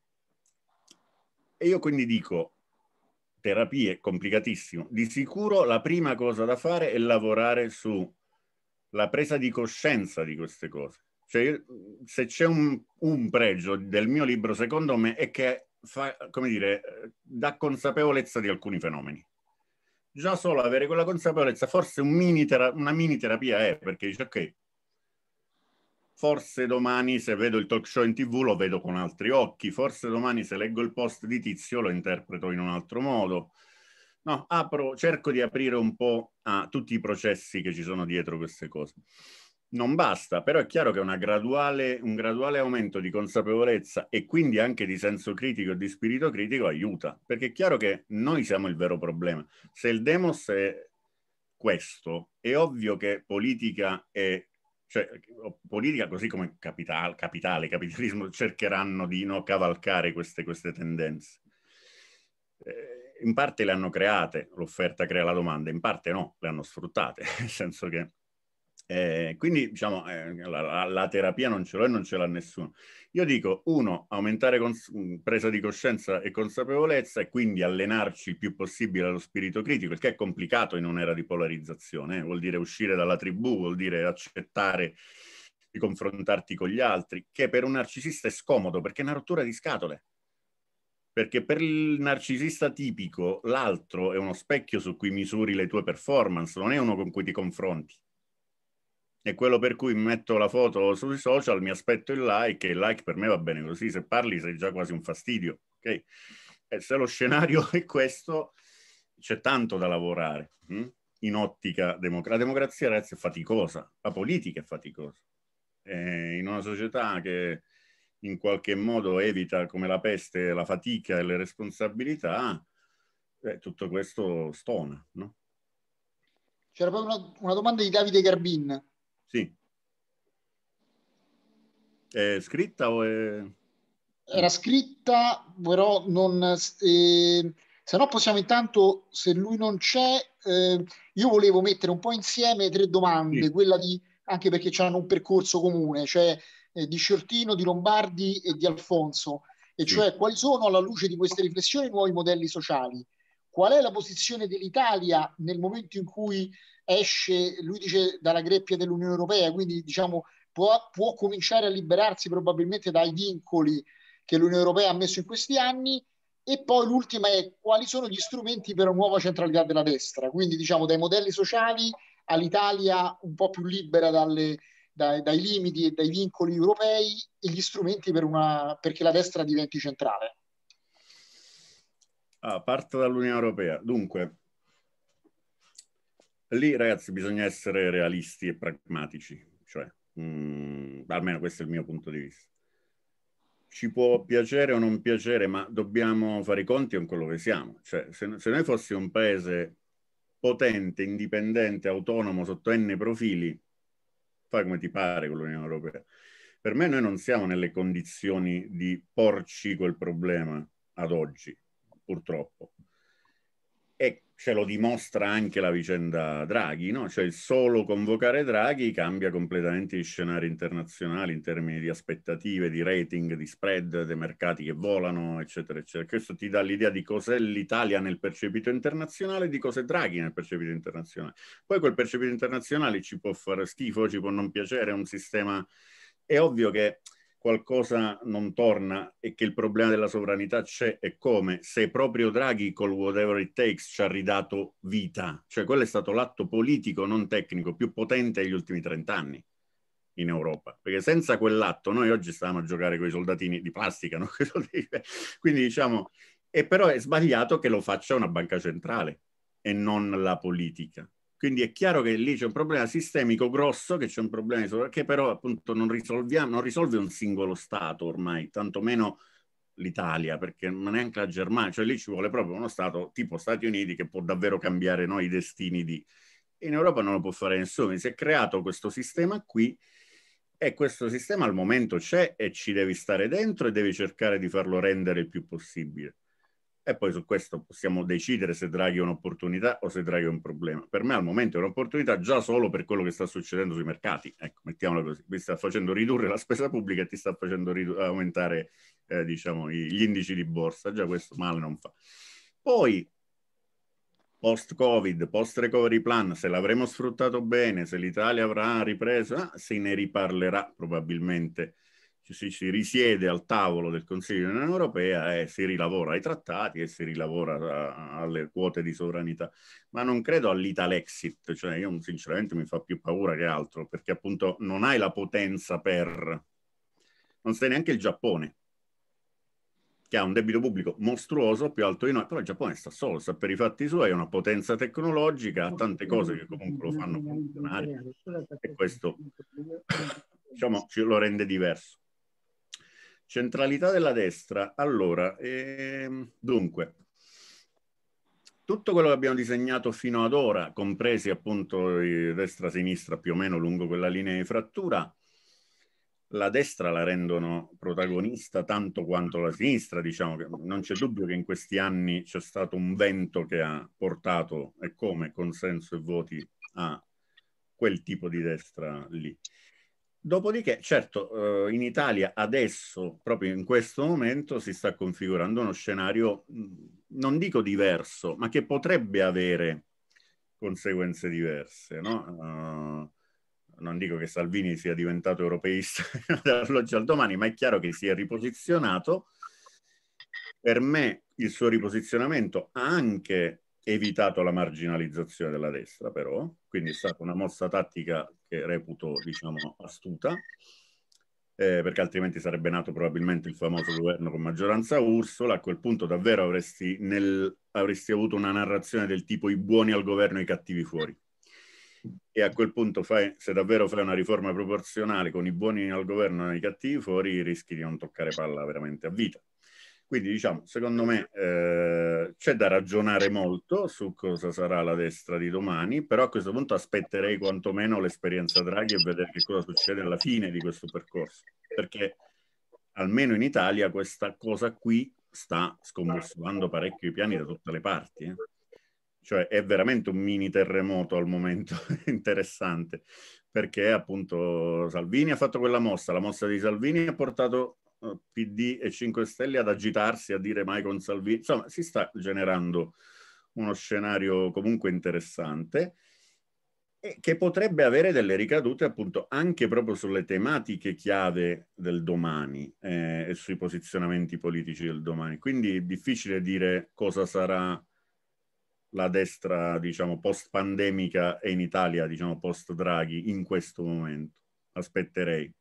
E io quindi dico, terapie, complicatissimo. Di sicuro la prima cosa da fare è lavorare sulla presa di coscienza di queste cose. Cioè, se c'è un, un, pregio del mio libro, secondo me, è che fa, come dire, dà consapevolezza di alcuni fenomeni. Già solo avere quella consapevolezza, forse un mini una mini terapia è, perché dice, ok, forse domani se vedo il talk show in tv lo vedo con altri occhi, forse domani se leggo il post di tizio lo interpreto in un altro modo. No, apro, cerco di aprire un po' a tutti i processi che ci sono dietro queste cose. Non basta, però è chiaro che graduale, un graduale aumento di consapevolezza e quindi anche di senso critico e di spirito critico aiuta, perché è chiaro che noi siamo il vero problema. Se il demos è questo, è ovvio che politica e cioè, politica così come capital, capitale, capitalismo, cercheranno di non cavalcare queste, queste tendenze. Eh, in parte le hanno create, l'offerta crea la domanda, in parte no, le hanno sfruttate, (laughs) nel senso che eh, quindi diciamo, eh, la, la, la, terapia non ce l'ho e non ce l'ha nessuno. Io dico, uno, aumentare cons- mm, presa di coscienza e consapevolezza e quindi allenarci il più possibile allo spirito critico, il che è complicato in un'era di polarizzazione, eh? vuol dire uscire dalla tribù, vuol dire accettare di confrontarti con gli altri, che per un narcisista è scomodo perché è una rottura di scatole. Perché per il narcisista tipico l'altro è uno specchio su cui misuri le tue performance, non è uno con cui ti confronti è quello per cui metto la foto sui social, mi aspetto il like e il like per me va bene così, se parli sei già quasi un fastidio, ok? E se lo scenario (laughs) è questo, c'è tanto da lavorare hm? in ottica democratica. La democrazia, ragazzi, è faticosa, la politica è faticosa. Eh, in una società che in qualche modo evita come la peste la fatica e le responsabilità, eh, tutto questo stona, no? C'era proprio una, una domanda di Davide Garbin sì. È scritta o è... Era scritta, però non... Eh, se no possiamo intanto, se lui non c'è, eh, io volevo mettere un po' insieme tre domande, sì. quella di... anche perché hanno un percorso comune, cioè eh, di Sciortino, di Lombardi e di Alfonso, e sì. cioè quali sono alla luce di queste riflessioni nuovi modelli sociali? Qual è la posizione dell'Italia nel momento in cui esce, lui dice, dalla greppia dell'Unione Europea, quindi diciamo può, può cominciare a liberarsi probabilmente dai vincoli che l'Unione Europea ha messo in questi anni. E poi l'ultima è quali sono gli strumenti per una nuova centralità della destra, quindi diciamo dai modelli sociali all'Italia un po' più libera dalle, dai, dai, limiti e dai vincoli europei e gli strumenti per una, perché la destra diventi centrale. Ah, parto dall'Unione Europea. Dunque, Lì, ragazzi, bisogna essere realisti e pragmatici, cioè, mh, mm, almeno questo è il mio punto di vista. Ci può piacere o non piacere, ma dobbiamo fare i conti con quello che siamo. Cioè, se, se noi fossimo un paese potente, indipendente, autonomo, sotto n profili, fai come ti pare con l'Unione Europea. Per me noi non siamo nelle condizioni di porci quel problema ad oggi, purtroppo. E ce lo dimostra anche la vicenda Draghi, no? Cioè il solo convocare Draghi cambia completamente gli scenari internazionali in termini di aspettative, di rating, di spread, dei mercati che volano, eccetera, eccetera. Questo ti dà l'idea di cos'è l'Italia nel percepito internazionale e di cos'è Draghi nel percepito internazionale. Poi quel percepito internazionale ci può fare schifo, ci può non piacere, è un sistema... È ovvio che qualcosa non torna e che il problema della sovranità c'è e come, se proprio Draghi col whatever it takes ci ha ridato vita, cioè quello è stato l'atto politico, non tecnico, più potente degli ultimi trent'anni in Europa, perché senza quell'atto noi oggi stavamo a giocare con i soldatini di plastica, (laughs) no? quindi diciamo, e però è sbagliato che lo faccia una banca centrale e non la politica. Quindi è chiaro che lì c'è un problema sistemico grosso, che c'è un problema che però appunto non, non risolve un singolo Stato ormai, tantomeno l'Italia, perché ma neanche la Germania, cioè lì ci vuole proprio uno Stato tipo Stati Uniti che può davvero cambiare no, i destini di... In Europa non lo può fare nessuno, si è creato questo sistema qui e questo sistema al momento c'è e ci devi stare dentro e devi cercare di farlo rendere il più possibile e poi su questo possiamo decidere se Draghi è un'opportunità o se Draghi è un problema. Per me al momento è un'opportunità già solo per quello che sta succedendo sui mercati. Ecco, mettiamola così. Qui sta facendo ridurre la (laughs) spesa pubblica e ti sta facendo ridu- aumentare eh, diciamo, gli indici di borsa. Già questo male non fa. Poi, post-Covid, post-recovery plan, se l'avremo sfruttato bene, se l'Italia avrà ripreso, ah, se ne riparlerà probabilmente si, si, risiede al tavolo del Consiglio dell'Unione Europea e si rilavora ai trattati e si rilavora a, alle quote di sovranità, ma non credo all'Italexit, cioè io sinceramente mi fa più paura che altro, perché appunto non hai la potenza per... non sei neanche il Giappone, che ha un debito pubblico mostruoso, più alto di noi, però il Giappone sta solo, sta per i fatti suoi, è una potenza tecnologica, ha tante cose che comunque lo fanno funzionare e questo diciamo, lo rende diverso. Centralità della destra. Allora, ehm, dunque, tutto quello che abbiamo disegnato fino ad ora, compresi appunto destra-sinistra più o meno lungo quella linea di frattura, la destra la rendono protagonista tanto quanto la sinistra, diciamo che non c'è dubbio che in questi anni c'è stato un vento che ha portato e come consenso e voti a quel tipo di destra lì. Dopodiché, certo, eh, in Italia adesso, proprio in questo momento, si sta configurando uno scenario, mm, non dico diverso, ma che potrebbe avere conseguenze diverse. No? Eh, non dico che Salvini sia diventato europeista (laughs) dall'oggi al domani, ma è chiaro che si è riposizionato. Per me il suo riposizionamento ha anche evitato la marginalizzazione della destra, però, quindi è stata una mossa tattica che reputo diciamo, astuta, eh, perché altrimenti sarebbe nato probabilmente il famoso governo con maggioranza Ursula a quel punto davvero avresti, nel, avresti avuto una narrazione del tipo i buoni al governo e i cattivi fuori. E a quel punto, fai, se davvero fai una riforma proporzionale con i buoni al governo e i cattivi fuori, rischi di non toccare palla veramente a vita. Quindi diciamo, secondo me eh, c'è da ragionare molto su cosa sarà la destra di domani, però a questo punto aspetterei quantomeno l'esperienza Draghi e vedere che cosa succede alla fine di questo percorso, perché almeno in Italia questa cosa qui sta scombussolando parecchio i piani da tutte le parti. Eh. Cioè è veramente un mini terremoto al momento (laughs) interessante, perché appunto Salvini ha fatto quella mossa, la mossa di Salvini ha portato eh, PD e 5 Stelle ad agitarsi, a dire mai con Salvini. Insomma, si sta generando uno scenario comunque interessante e che potrebbe avere delle ricadute appunto anche proprio sulle tematiche chiave del domani eh, e sui posizionamenti politici del domani. Quindi è difficile dire cosa sarà la destra, diciamo, post-pandemica e in Italia, diciamo, post-Draghi in questo momento. Aspetterei.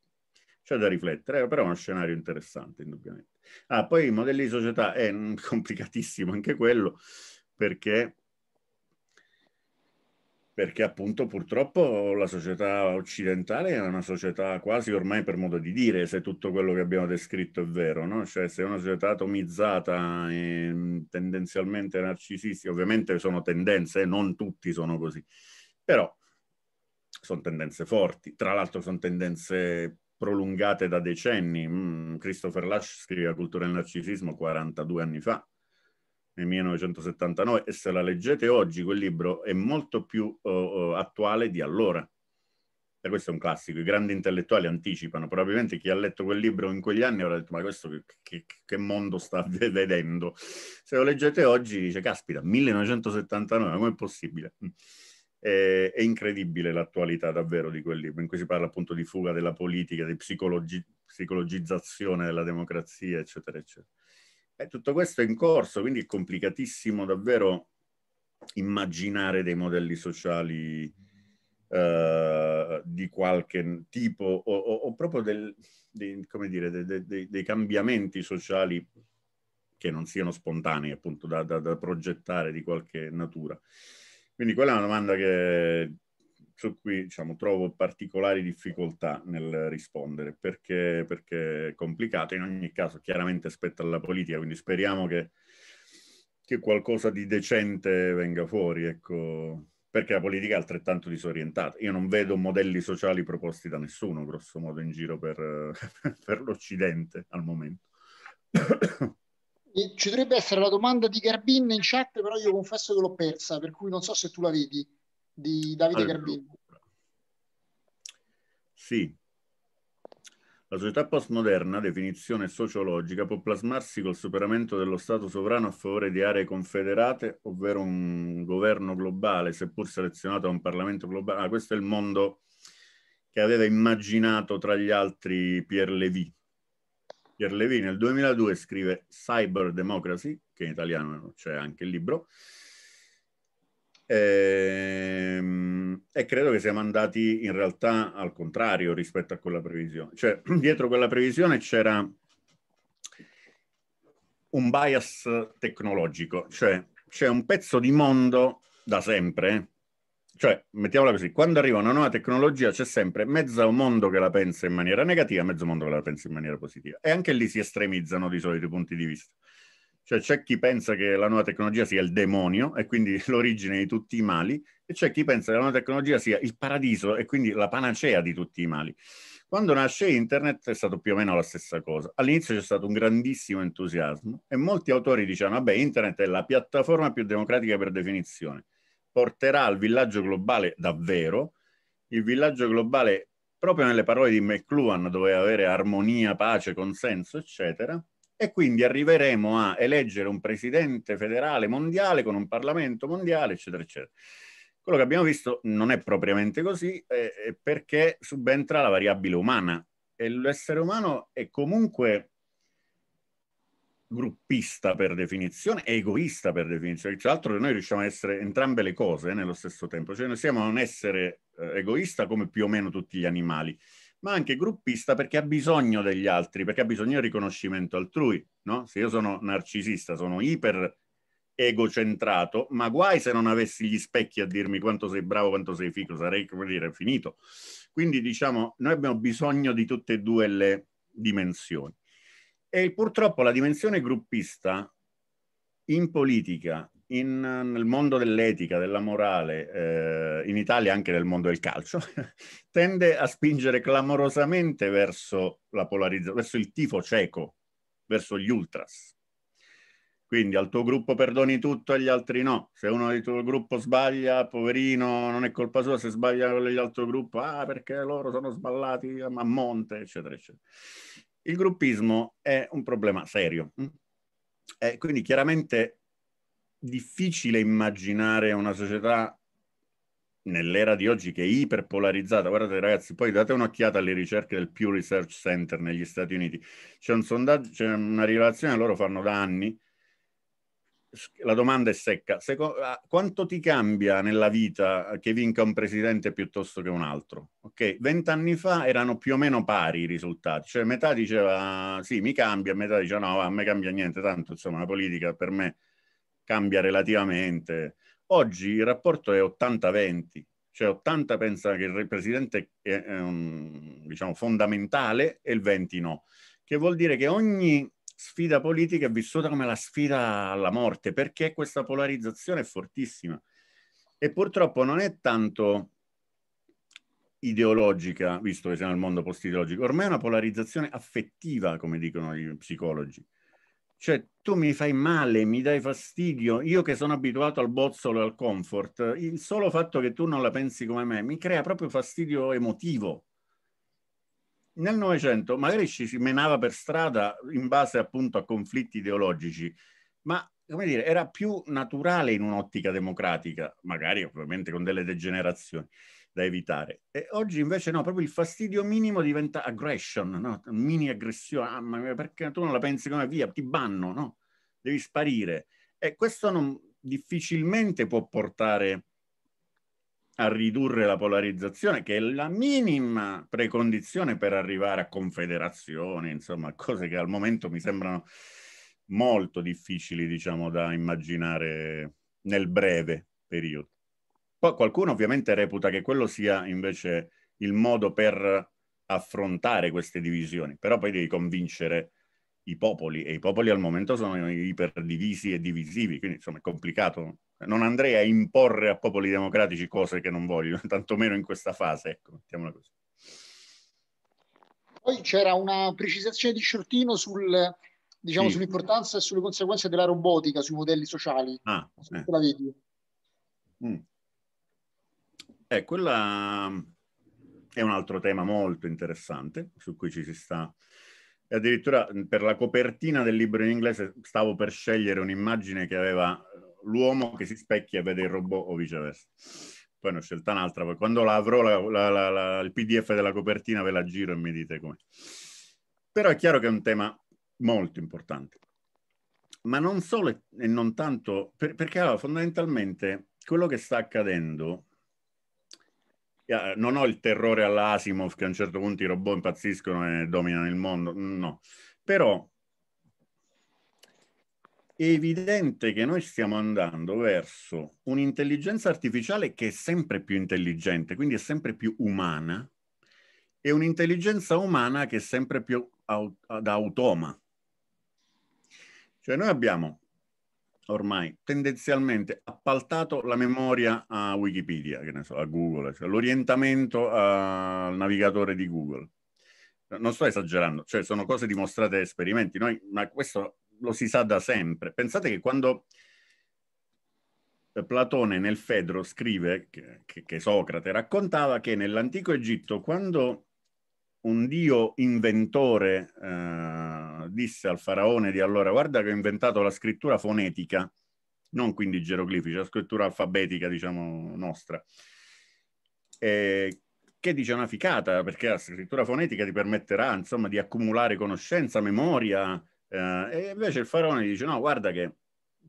C'è da riflettere, eh, però è uno scenario interessante, indubbiamente. Ah, poi i modelli di società è mm, (laughs) complicatissimo anche quello, perché perché appunto purtroppo la società occidentale è una società quasi ormai per modo di dire, se tutto quello che abbiamo descritto è vero, no? cioè se è una società atomizzata e mm, tendenzialmente narcisistica, ovviamente sono tendenze, eh, non tutti sono così, però sono tendenze forti, tra l'altro sono tendenze prolungate da decenni. Mm, Christopher Lash scriveva Cultura del narcisismo 42 anni fa, nel 1979, e se la leggete oggi quel libro è molto più uh, attuale di allora. E questo è un classico, i grandi intellettuali anticipano, probabilmente chi ha letto quel libro in quegli anni avrà detto ma questo che, che, che mondo sta (laughs) vedendo? Se lo leggete oggi dice caspita, 1979, è possibile? è, è incredibile l'attualità davvero di quel libro, in cui si parla appunto di fuga della politica, di psicologi- psicologizzazione della democrazia, eccetera, eccetera. E eh, tutto questo è in corso, quindi è complicatissimo davvero immaginare dei modelli sociali uh, di qualche tipo o, o, o proprio del, dei, dire, dei, dei, dei, cambiamenti sociali che non siano spontanei, appunto, da, da, da progettare di qualche natura. Quindi quella è una domanda che, su cui diciamo, trovo particolari difficoltà nel rispondere, perché, perché, è complicato. In ogni caso, chiaramente spetta alla politica, quindi speriamo che, che qualcosa di decente venga fuori, ecco, perché la politica è altrettanto disorientata. Io non vedo modelli sociali proposti da nessuno, grosso modo, in giro per, (laughs) per l'Occidente al momento. Ci dovrebbe essere la domanda di Garbin in chat, però io confesso che l'ho persa, per cui non so se tu la vedi, di Davide allora, Garbin. Sì. La società postmoderna, definizione sociologica, può plasmarsi col superamento dello Stato sovrano a favore di aree confederate, ovvero un governo globale, seppur selezionato da un Parlamento globale. Ah, questo è il mondo che aveva immaginato tra gli altri Pierre Lévy Pier Pierlevì nel 2002 scrive Cyber Democracy, che in italiano c'è anche il libro, ehm, e credo che siamo andati in realtà al contrario rispetto a quella previsione. Cioè, (clears throat) dietro quella previsione c'era un bias tecnologico, cioè c'è un pezzo di mondo da sempre eh, cioè, mettiamola così, quando arriva una nuova tecnologia c'è sempre mezzo mondo che la pensa in maniera negativa, mezzo mondo che la pensa in maniera positiva. E anche lì si estremizzano di solito i punti di vista. Cioè c'è chi pensa che la nuova tecnologia sia il demonio e quindi (laughs) l'origine di tutti i mali, e c'è chi pensa che la nuova tecnologia sia il paradiso e quindi la panacea di tutti i mali. Quando nasce internet è stato più o meno la stessa cosa. All'inizio c'è stato un grandissimo entusiasmo e molti autori dicevano, vabbè, internet è la piattaforma più democratica per definizione porterà al villaggio globale davvero, il villaggio globale proprio nelle parole di McLuhan doveva avere armonia, pace, consenso, eccetera, e quindi arriveremo a eleggere un presidente federale mondiale con un Parlamento mondiale, eccetera, eccetera. Quello che abbiamo visto non è propriamente così eh, perché subentra la variabile umana e l'essere umano è comunque gruppista per definizione e egoista per definizione. Tra l'altro noi riusciamo a essere entrambe le cose eh, nello stesso tempo, cioè noi siamo un essere eh, egoista come più o meno tutti gli animali, ma anche gruppista perché ha bisogno degli altri, perché ha bisogno del riconoscimento altrui. No? Se io sono narcisista, sono iper egocentrato, ma guai se non avessi gli specchi a dirmi quanto sei bravo, quanto sei fico, sarei, come dire, finito. Quindi diciamo, noi abbiamo bisogno di tutte e due le dimensioni. E purtroppo la dimensione gruppista in politica, in, nel mondo dell'etica, della morale, eh, in Italia anche nel mondo del calcio, (laughs) tende a spingere clamorosamente verso la polarizzazione, verso il tifo cieco, verso gli ultras. Quindi al tuo gruppo perdoni tutto, agli altri no. Se uno del tuo gruppo sbaglia, poverino, non è colpa sua. Se sbaglia con l'altro gruppo, ah, perché loro sono sballati a monte, eccetera, eccetera il gruppismo è un problema serio. Mm. È quindi chiaramente difficile immaginare una società nell'era di oggi che è iperpolarizzata. Guardate ragazzi, poi date un'occhiata alle ricerche del Pew Research Center negli Stati Uniti. C'è un sondaggio, c'è una rilevazione loro fanno da anni la domanda è secca. Secondo, quanto ti cambia nella vita che vinca un presidente piuttosto che un altro? Ok, vent'anni fa erano più o meno pari i risultati, cioè metà diceva sì, mi cambia, metà diceva no, a me cambia niente, tanto insomma la politica per me cambia relativamente. Oggi il rapporto è 80-20, cioè 80 pensa che il presidente è, è un, diciamo, fondamentale e il 20 no, che vuol dire che ogni sfida politica è vissuta come la sfida alla morte, perché questa polarizzazione è fortissima e purtroppo non è tanto ideologica, visto che siamo nel mondo post-ideologico, ormai è una polarizzazione affettiva, come dicono gli psicologi. Cioè, tu mi fai male, mi dai fastidio, io che sono abituato al bozzolo e al comfort, il solo fatto che tu non la pensi come me mi crea proprio fastidio emotivo nel Novecento magari ci si menava per strada in base appunto a conflitti ideologici, ma come dire, era più naturale in un'ottica democratica, magari ovviamente con delle degenerazioni da evitare. E oggi invece no, proprio il fastidio minimo diventa aggression, no? mini aggressione, ah, ma perché tu non la pensi come via, ti banno, no? Devi sparire. E questo non, difficilmente può portare a ridurre la polarizzazione, che è la minima precondizione per arrivare a confederazione, insomma, (laughs) cose che al momento mi sembrano molto difficili, diciamo, da immaginare nel breve periodo. Poi qualcuno ovviamente reputa che quello sia invece il modo per affrontare queste divisioni, però poi devi convincere i popoli e i popoli al momento sono iperdivisi e divisivi, quindi insomma è complicato. Non andrei a imporre a popoli democratici cose che non vogliono, (laughs) tantomeno in questa fase, ecco, mettiamola così. Poi c'era una precisazione di Sciortino sul, diciamo, sì. sull'importanza e sulle conseguenze della robotica sui modelli sociali. Ah, eh. la vedi? Mm. Eh, quella è un altro tema molto interessante su cui ci si sta e addirittura per la copertina del libro in inglese stavo per scegliere un'immagine che aveva eh, l'uomo che si specchia e vede il robot o viceversa. Poi ne ho scelta un'altra, poi quando la avrò la, la, la, il PDF della copertina ve la giro e mi dite come. Però è chiaro che è un tema molto importante. Ma non solo e non tanto, per, perché allora, fondamentalmente quello che sta accadendo eh, non ho il terrore all'Asimov che a un certo punto i robot impazziscono e dominano il mondo, no. Però è evidente che noi stiamo andando verso un'intelligenza artificiale che è sempre più intelligente, quindi è sempre più umana, e un'intelligenza umana che è sempre più aut- da automa. Cioè noi abbiamo ormai tendenzialmente appaltato la memoria a Wikipedia, so, a Google, cioè l'orientamento al navigatore di Google. Non sto esagerando, cioè sono cose dimostrate da esperimenti, Noi, ma questo lo si sa da sempre. Pensate che quando Platone nel Fedro scrive che, che, che Socrate raccontava che nell'antico Egitto quando un dio inventore eh, disse al faraone di allora, guarda che ho inventato la scrittura fonetica, non quindi geroglifica, la scrittura alfabetica, diciamo, nostra, eh, che dice una ficata, perché la scrittura fonetica ti permetterà, insomma, di accumulare conoscenza, memoria, eh, e invece il faraone dice, no, guarda che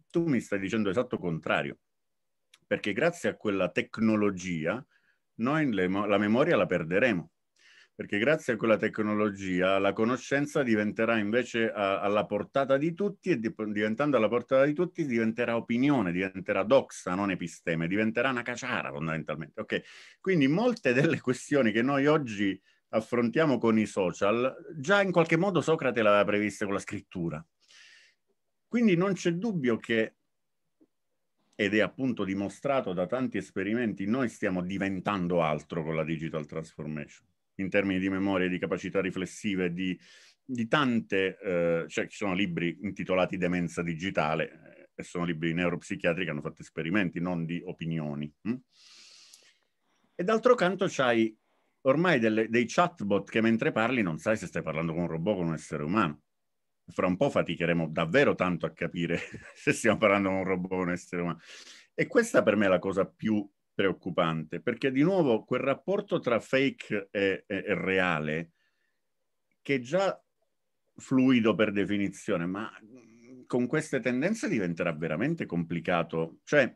tu mi stai dicendo esatto contrario, perché grazie a quella tecnologia noi le, la memoria la perderemo perché grazie a quella tecnologia la conoscenza diventerà invece a, alla portata di tutti e di, diventando alla portata di tutti diventerà opinione, diventerà doxa, non episteme, diventerà una caciara fondamentalmente. Okay. Quindi molte delle questioni che noi oggi affrontiamo con i social, già in qualche modo Socrate l'aveva prevista con la scrittura. Quindi non c'è dubbio che, ed è appunto dimostrato da tanti esperimenti, noi stiamo diventando altro con la digital transformation in termini di memoria di capacità riflessive di, di tante, eh, cioè ci sono libri intitolati Demenza digitale, eh, e sono libri neuropsichiatri che hanno fatto esperimenti, non di opinioni. Hm? E d'altro canto c'hai ormai delle, dei chatbot che mentre parli non sai se stai parlando con un robot o con un essere umano. Fra un po' faticheremo davvero tanto a capire (laughs) se stiamo parlando con un robot o un essere umano. E questa per me è la cosa più preoccupante, perché di nuovo quel rapporto tra fake e, e, e reale, che è già fluido per definizione, ma mhmm, con queste tendenze diventerà veramente complicato. Cioè,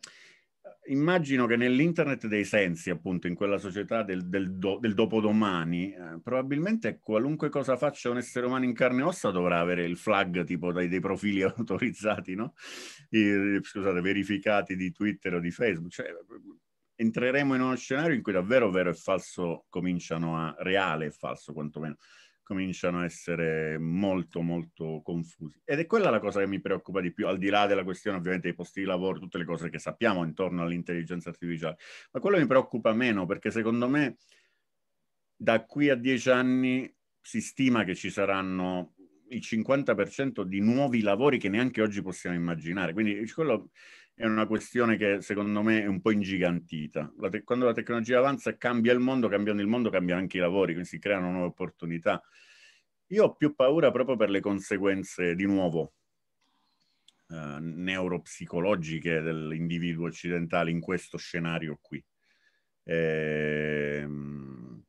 immagino che nell'internet dei sensi, appunto, in quella società del, del, do, del dopodomani, eh, probabilmente qualunque cosa faccia un essere umano in carne e ossa dovrà avere il flag tipo dai, dei profili (laughs) autorizzati, no? I, scusate, verificati di Twitter o di Facebook. Cioè, entreremo in uno scenario in cui davvero vero e falso cominciano a, reale e falso quantomeno, cominciano a essere molto molto confusi. Ed è quella la cosa che mi preoccupa di più, al di là della questione ovviamente dei posti di lavoro, tutte le cose che sappiamo intorno all'intelligenza artificiale, ma quello mi preoccupa meno perché secondo me da qui a dieci anni si stima che ci saranno il 50% di nuovi lavori che neanche oggi possiamo immaginare. Quindi quello è una questione che secondo me è un po' ingigantita. La te- quando la tecnologia avanza cambia il mondo, cambiando il mondo cambia anche i lavori, quindi si creano nuove opportunità. Io ho più paura proprio per le conseguenze di nuovo eh, neuropsicologiche dell'individuo occidentale in questo scenario qui. E... Ehm,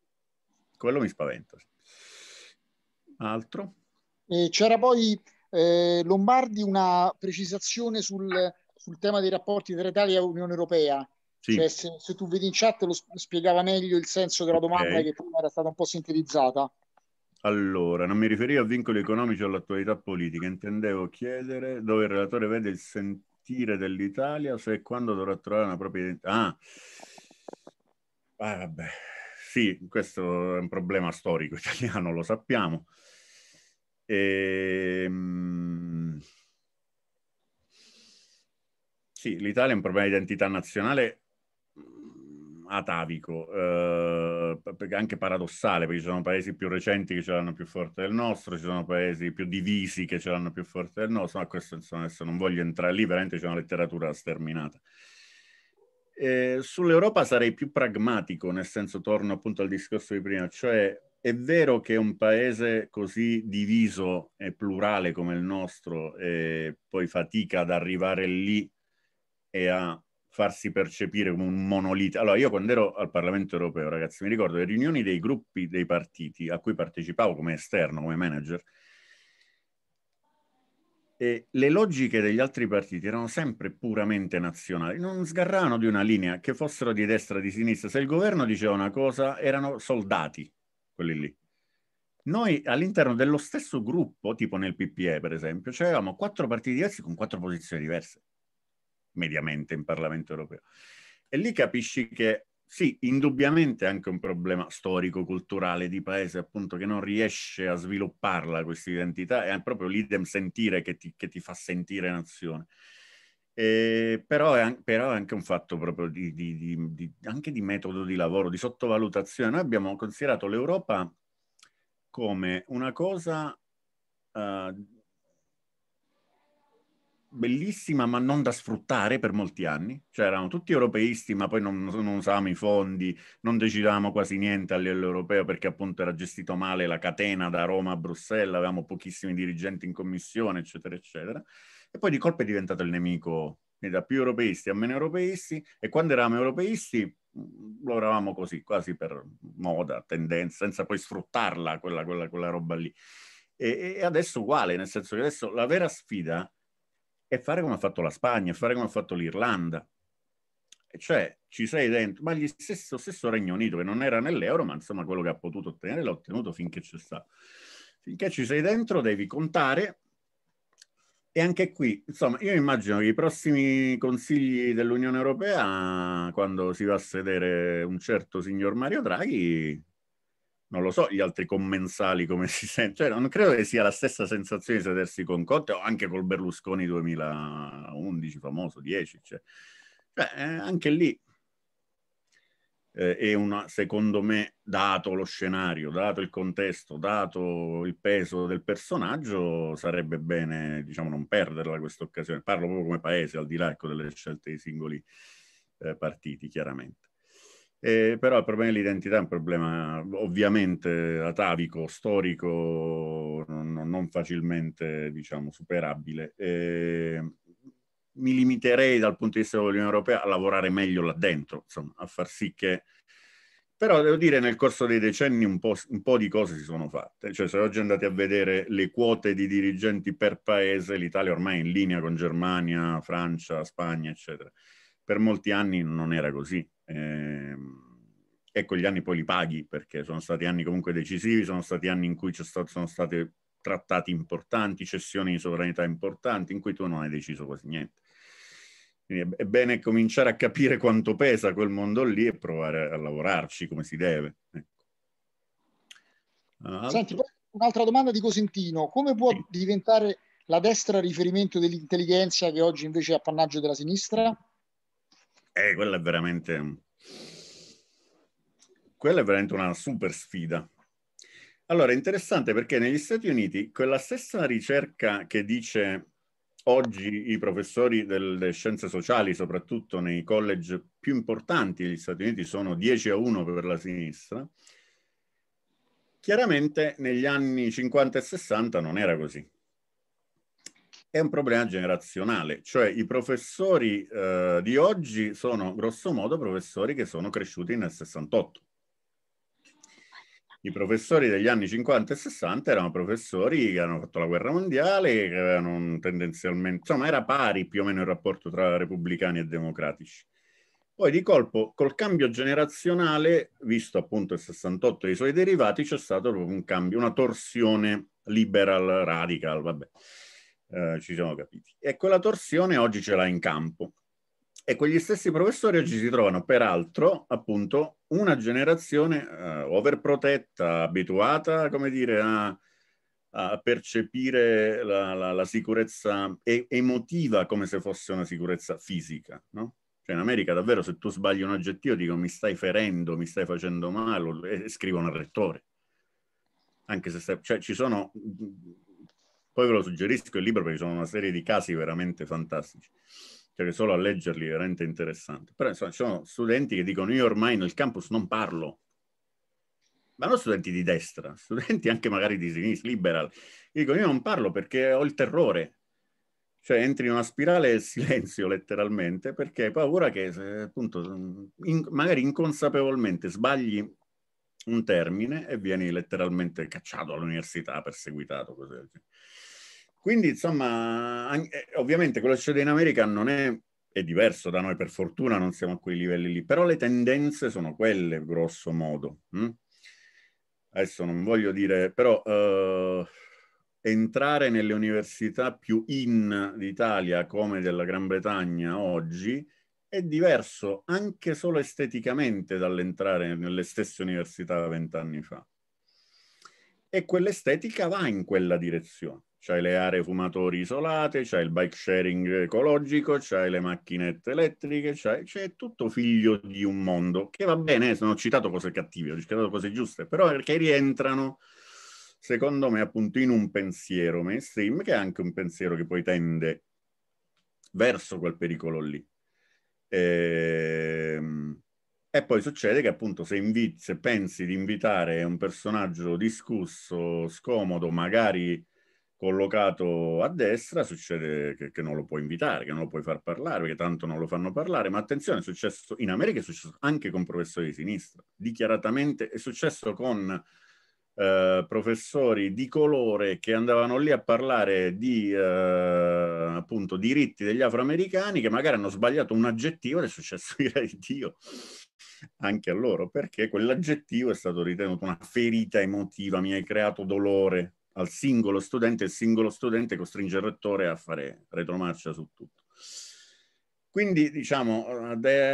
quello mi spaventa. Altro? Eh, c'era poi eh, Lombardi una precisazione sul sul tema dei rapporti tra Italia e Unione Europea. Sì. Cioè, se, se, tu vedi in chat lo spiegava meglio il senso della domanda okay. che prima era stata un po' sintetizzata. Allora, non mi riferivo a vincoli economici o all'attualità politica, intendevo chiedere dove il relatore vede il sentire dell'Italia, se e quando dovrà trovare una propria identità. Ah. ah, vabbè, sì, questo è un problema storico italiano, lo sappiamo. Ehm... Sì, l'Italia è un problema di identità nazionale mm, atavico, eh, anche paradossale, perché ci sono paesi più recenti che ce l'hanno più forte del nostro, ci sono paesi più divisi che ce l'hanno più forte del nostro, ma questo insomma, adesso non voglio entrare lì, veramente c'è una letteratura sterminata. Eh, Sull'Europa sarei più pragmatico, nel senso torno appunto al discorso di prima, cioè è vero che un paese così diviso e plurale come il nostro eh, poi fatica ad arrivare lì e a farsi percepire come un monolite. Allora, io quando ero al Parlamento europeo, ragazzi, mi ricordo le riunioni dei gruppi dei partiti a cui partecipavo come esterno, come manager, e le logiche degli altri partiti erano sempre puramente nazionali, non sgarravano di una linea, che fossero di destra, o di sinistra. Se il governo diceva una cosa, erano soldati quelli lì. Noi all'interno dello stesso gruppo, tipo nel PPE per esempio, c'eravamo quattro partiti diversi con quattro posizioni diverse mediamente in Parlamento europeo. E lì capisci che sì, indubbiamente è anche un problema storico-culturale di paese, appunto, che non riesce a svilupparla questa identità, è proprio l'idem sentire che ti, che ti fa sentire nazione. Eh, però, è, però, è, anche un fatto proprio di, di, di, di, anche di metodo di lavoro, di sottovalutazione. Noi abbiamo considerato l'Europa come una cosa uh, bellissima ma non da sfruttare per molti anni, cioè eravamo tutti europeisti ma poi non, non usavamo i fondi, non decidavamo quasi niente a livello europeo perché appunto era gestito male la catena da Roma a Bruxelles, avevamo pochissimi dirigenti in commissione eccetera eccetera e poi di colpo è diventato il nemico da più europeisti a meno europeisti e quando eravamo europeisti mm, lo eravamo così, quasi per moda, tendenza, senza poi sfruttarla quella, quella, quella roba lì. E, e adesso uguale, nel senso che adesso la vera sfida e fare come ha fatto la Spagna, fare come ha fatto l'Irlanda. Cioè, ci sei dentro, ma lo stesso, stesso, Regno Unito, che non era nell'euro, ma insomma quello che ha potuto ottenere l'ha ottenuto finché c'è stato. Finché ci sei dentro devi contare e anche qui, insomma, io immagino che i prossimi consigli dell'Unione Europea, quando si va a sedere un certo signor Mario Draghi, non lo so, gli altri commensali come (laughs) si sentono. Cioè, non credo che sia la stessa sensazione di sedersi con Conte o anche col Berlusconi 2011, famoso, 10. Cioè. Beh, cioè, anche lì eh, è una, secondo me, dato lo scenario, dato il contesto, dato il peso del personaggio, sarebbe bene, diciamo, non perderla questa occasione. Parlo proprio come paese, al di là ecco, delle scelte dei singoli eh, partiti, chiaramente. Eh, però il problema dell'identità è un problema ovviamente atavico, storico, non, non facilmente diciamo, superabile. Eh, mi limiterei dal punto di vista dell'Unione Europea a lavorare meglio là dentro, insomma, a far sì che... Però devo dire nel corso dei decenni un po', un po', di cose si sono fatte, cioè se oggi andate a vedere le quote di dirigenti per paese, l'Italia ormai è in linea con Germania, Francia, Spagna, eccetera. Per molti anni non era così, eh, ecco, gli anni poi li paghi perché sono stati anni comunque decisivi, sono stati anni in cui stato, sono stati trattati importanti, cessioni di sovranità importanti, in cui tu non hai deciso quasi niente. Quindi è bene cominciare a capire quanto pesa quel mondo lì e provare a lavorarci come si deve. Ecco. Uh, Senti, un'altra domanda di Cosentino. Come può sì. diventare la destra riferimento dell'intelligenza che oggi invece è appannaggio della sinistra? Eh, quella è veramente... Quella è veramente una super sfida. Allora, è interessante perché negli Stati Uniti quella stessa ricerca che dice oggi i professori delle scienze sociali, soprattutto nei college più importanti degli Stati Uniti, sono 10 a 1 per la sinistra, chiaramente negli anni 50 e 60 non era così è un problema generazionale, cioè i professori eh, di oggi sono grossomodo professori che sono cresciuti nel 68. I professori degli anni 50 e 60 erano professori che hanno fatto la guerra mondiale, che avevano tendenzialmente, insomma, era pari più o meno il rapporto tra repubblicani e democratici. Poi di colpo, col cambio generazionale, visto appunto il 68 e i suoi derivati, c'è stato proprio un cambio, una torsione liberal radical, vabbè. Eh, ci siamo capiti. E quella torsione oggi ce l'ha in campo. E quegli stessi professori oggi si trovano, peraltro, appunto, una generazione eh, overprotetta, abituata, come dire, a, a percepire la, la, la sicurezza e, emotiva come se fosse una sicurezza fisica, no? Cioè in America davvero se tu sbagli un aggettivo dico mi stai ferendo, mi stai facendo male, e scrivono al rettore. Anche se stai, cioè, ci sono poi ve lo suggerisco il libro perché sono una serie di casi veramente fantastici, cioè solo a leggerli è veramente interessante. Però insomma, ci sono studenti che dicono io ormai nel campus non parlo, ma non studenti di destra, (laughs) studenti anche magari di sinistra, liberal, dicono io non parlo perché ho il terrore, cioè entri in una spirale del silenzio (laughs) letteralmente perché hai paura che appunto in, magari inconsapevolmente sbagli un termine e vieni letteralmente cacciato all'università, perseguitato, così. Quindi, insomma, eh, ovviamente quello che succede in America non è, è, diverso da noi, per fortuna non siamo a quei livelli lì, però le tendenze sono quelle, grosso modo. Hm? Adesso non voglio dire, però eh, entrare nelle università più in d'Italia come della Gran Bretagna oggi è diverso anche solo esteticamente dall'entrare nelle stesse università vent'anni fa. E quell'estetica va in quella direzione c'hai le aree fumatori isolate, c'hai il bike sharing ecologico, c'hai le macchinette elettriche, c'hai, c'è tutto figlio di un mondo, che va bene, eh, sono citato cose cattive, ho citato cose giuste, però perché rientrano, secondo me, appunto in un pensiero mainstream, che è anche un pensiero che poi tende verso quel pericolo lì. Ehm... E poi succede che appunto se, invi- se, pensi di invitare un personaggio discusso, scomodo, magari collocato a destra, succede che, che, non lo puoi invitare, che non lo puoi far parlare, perché tanto non lo fanno parlare. Ma attenzione, è successo in America, è successo anche con professori di sinistra, dichiaratamente è successo con eh, professori di colore che andavano lì a parlare di eh, appunto diritti degli afroamericani che magari hanno sbagliato un aggettivo ed è successo (laughs) direi di Dio anche a loro perché quell'aggettivo è stato ritenuto una ferita emotiva, mi hai creato dolore al singolo studente, il singolo studente costringe il rettore a fare retromarcia su tutto. Quindi diciamo,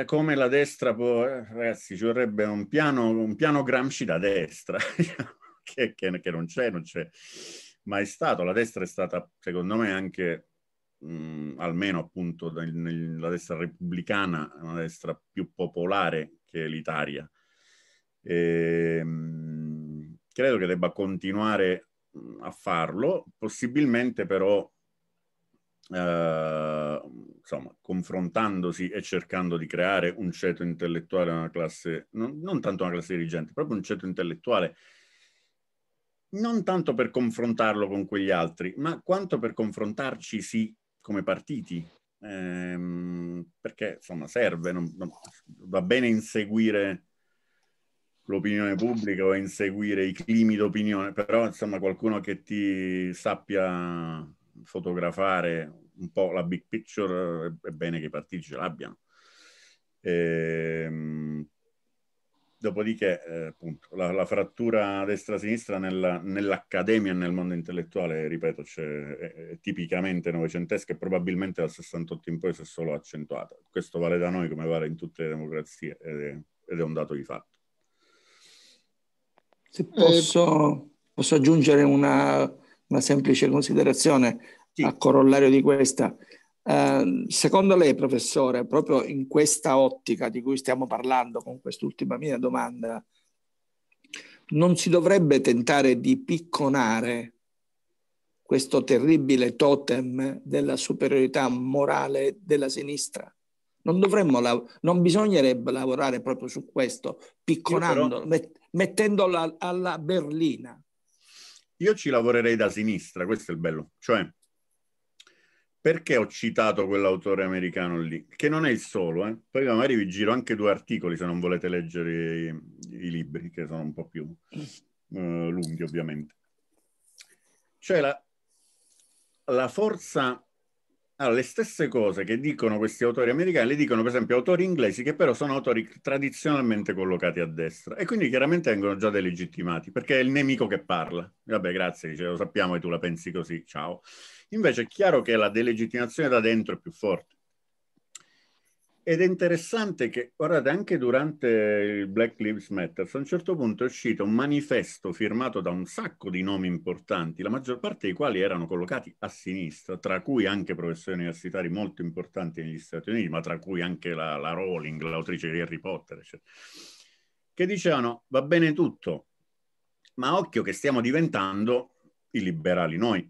come la destra può, ragazzi, ci vorrebbe un piano, un piano Gramsci da destra, (laughs) diciamo, che, che, che, non c'è, non c'è mai stato. La destra è stata, secondo me, anche, mh, mm, almeno appunto, nel, nel, la destra repubblicana, una destra più popolare che l'Italia. E, ehm, mh, credo che debba continuare a farlo, possibilmente però eh, insomma, confrontandosi e cercando di creare un ceto intellettuale, una classe, non, non tanto una classe dirigente, proprio un ceto intellettuale, non tanto per confrontarlo con quegli altri, ma quanto per confrontarci sì come partiti, ehm, perché insomma serve, non, non, va bene inseguire l'opinione pubblica o a inseguire i climi d'opinione, però insomma qualcuno che ti sappia fotografare un po' la big picture è bene che i partiti ce l'abbiano. Ehm, dopodiché, eh, appunto, la, la frattura destra-sinistra nella, nell'accademia e nel mondo intellettuale, ripeto, è, è tipicamente novecentesca e probabilmente dal 68 in poi si è solo accentuata. Questo vale da noi come vale in tutte le democrazie ed è, ed è un dato di fatto. Se eh, posso, posso aggiungere una, una, semplice considerazione sì. a corollario di questa. Eh, secondo lei, professore, proprio in questa ottica di cui stiamo parlando con quest'ultima mia domanda, non si dovrebbe tentare di picconare questo terribile totem della superiorità morale della sinistra? Non, dovremmo, non bisognerebbe lavorare proprio su questo, picconandolo, met, mettendola alla berlina? Io ci lavorerei da sinistra, questo è il bello. Cioè, perché ho citato quell'autore americano lì? Che non è il solo, eh? poi magari vi giro anche due articoli se non volete leggere i, i libri, che sono un po' più uh, lunghi ovviamente. Cioè la, la forza allora, le stesse cose che dicono questi autori americani le dicono per esempio autori inglesi che però sono autori tradizionalmente collocati a destra e quindi chiaramente vengono già delegittimati perché è il nemico che parla. Vabbè, grazie, dice, lo sappiamo e tu la pensi così, ciao. Invece è chiaro che la delegittimazione da dentro è più forte. Ed è interessante che, guardate, anche durante il Black Lives Matter, a un certo punto è uscito un manifesto firmato da un sacco di nomi importanti, la maggior parte dei quali erano collocati a sinistra, tra cui anche professori universitari molto importanti negli Stati Uniti, ma tra cui anche la, la Rowling, l'autrice di Harry Potter, eccetera, che dicevano va bene tutto, ma occhio che stiamo diventando i liberali noi.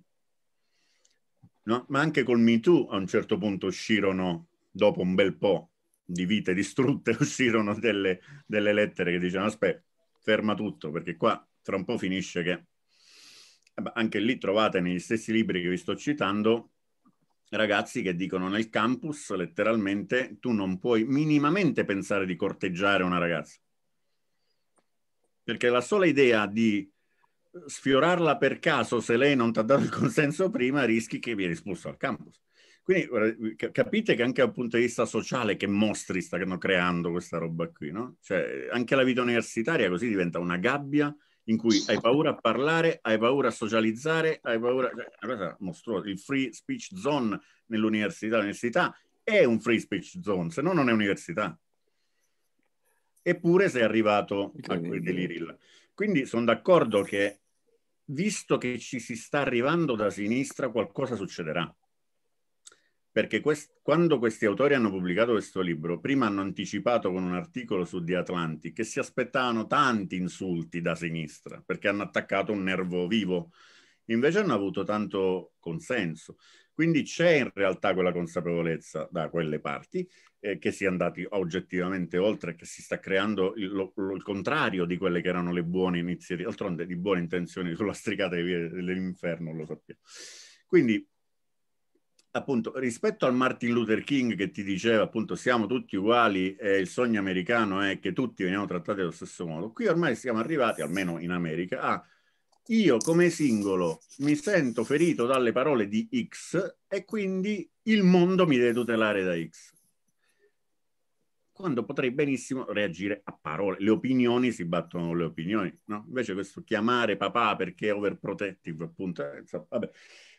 No? Ma anche col MeToo a un certo punto uscirono dopo un bel po' di vite distrutte, (laughs) uscirono delle, delle lettere che dicevano aspetta, ferma tutto, perché qua tra un po' finisce che... Eh, anche lì trovate negli stessi libri che vi sto citando ragazzi che dicono nel campus letteralmente tu non puoi minimamente pensare di corteggiare una ragazza. Perché la sola idea di sfiorarla per caso se lei non ti ha dato il consenso prima rischi che vi espulso al campus. Quindi capite che anche dal punto di vista sociale che mostri stanno creando questa roba qui, no? Cioè anche la vita universitaria così diventa una gabbia in cui hai paura a parlare, hai paura a socializzare, hai paura... Cioè, una cosa mostruosa. Il free speech zone nell'università, l'università è un free speech zone, se no non è università. Eppure sei arrivato a quei deliri là. Quindi sono d'accordo che, visto che ci si sta arrivando da sinistra, qualcosa succederà perché quest- quando questi autori hanno pubblicato questo libro, prima hanno anticipato con un articolo su The Atlantic che si aspettavano tanti insulti da sinistra, perché hanno attaccato un nervo vivo, invece hanno avuto tanto consenso. Quindi c'è in realtà quella consapevolezza da quelle parti eh, che si è andati oggettivamente oltre, che si sta creando il, lo, lo, il contrario di quelle che erano le buone iniziative, altronde di buone intenzioni sulla stricata dell'inferno, lo sappiamo. Quindi appunto rispetto al Martin Luther King che ti diceva appunto siamo tutti uguali e il sogno americano è che tutti veniamo trattati allo stesso modo, qui ormai siamo arrivati, almeno in America, a io come singolo mi sento ferito dalle parole di X e quindi il mondo mi deve tutelare da X. Quando potrei benissimo reagire a parole, le opinioni si battono con le opinioni, no? Invece questo chiamare papà perché è overprotective, appunto, eh, vabbè.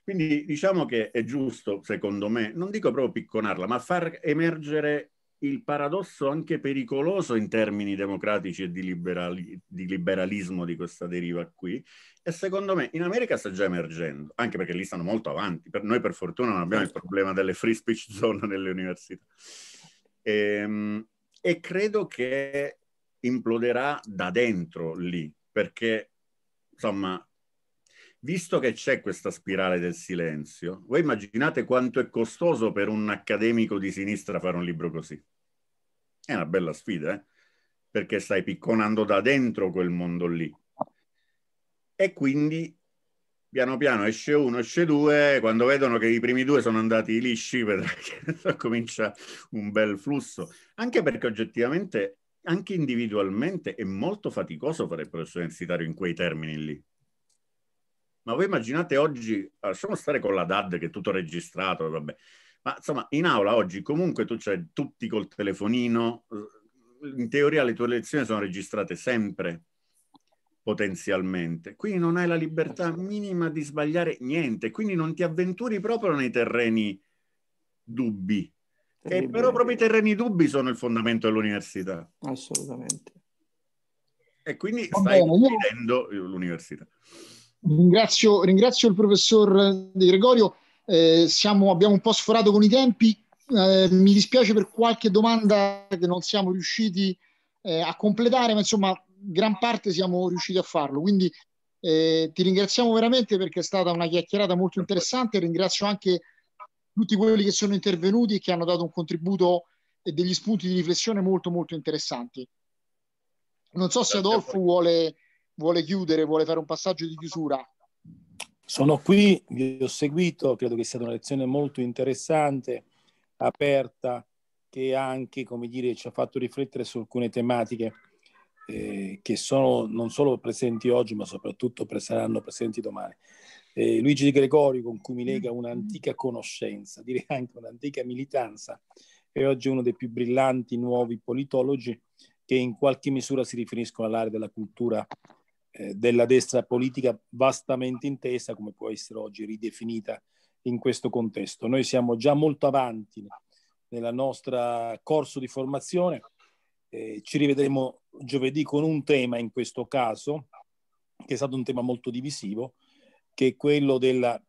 Quindi diciamo che è giusto, secondo me, non dico proprio picconarla, ma far emergere il paradosso anche pericoloso in termini democratici e di, liberali, di, liberalismo di questa deriva qui. E secondo me in America sta già emergendo, anche perché lì stanno molto avanti. Per noi per fortuna non abbiamo certo. il problema delle free speech zone nelle università. E, ehm, e credo che imploderà da dentro lì, perché insomma visto che c'è questa spirale del silenzio, voi immaginate quanto è costoso per un accademico di sinistra fare un libro così? È una bella sfida, eh? perché stai picconando da dentro quel mondo lì. E quindi piano piano esce uno, esce due, quando vedono che i primi due sono andati lisci, (laughs) comincia un bel flusso. Anche perché oggettivamente, anche individualmente, è molto faticoso fare il processo universitario in quei termini lì ma voi immaginate oggi, lasciamo stare con la DAD che è tutto registrato, vabbè. ma insomma in aula oggi comunque tu c'è tutti col telefonino, eh, in teoria le tue lezioni sono registrate sempre potenzialmente, quindi non hai la libertà minima di sbagliare niente, quindi non ti avventuri proprio nei terreni dubbi, che però proprio i terreni dubbi sono il fondamento dell'università. Assolutamente. E quindi stai bene, io... l'università. Ringrazio, ringrazio il professor Di Gregorio, eh, siamo, abbiamo un po' sforato con i tempi, eh, mi dispiace per qualche domanda che non siamo riusciti eh, a completare, ma insomma gran parte siamo riusciti a farlo, quindi eh, ti ringraziamo veramente perché è stata una chiacchierata molto interessante, ringrazio anche tutti quelli che sono intervenuti e che hanno dato un contributo e degli spunti di riflessione molto molto interessanti. Non so se Adolfo vuole vuole chiudere, vuole fare un passaggio di chiusura. Sono qui, vi ho seguito, credo che sia stata una lezione molto interessante, aperta, che anche come dire, ci ha fatto riflettere su alcune tematiche eh, che sono non solo presenti oggi, ma soprattutto saranno presenti domani. Eh, Luigi Di Gregorio, con cui mi lega un'antica conoscenza, (laughs) direi anche un'antica militanza, è oggi uno dei più brillanti nuovi politologi che in qualche misura si riferiscono all'area della cultura eh, della destra politica vastamente intesa come può essere oggi ridefinita in questo contesto. Noi siamo già molto avanti nella nostra corso di formazione, eh, ci rivedremo giovedì con un tema in questo caso, che è stato un tema molto divisivo, che è quello della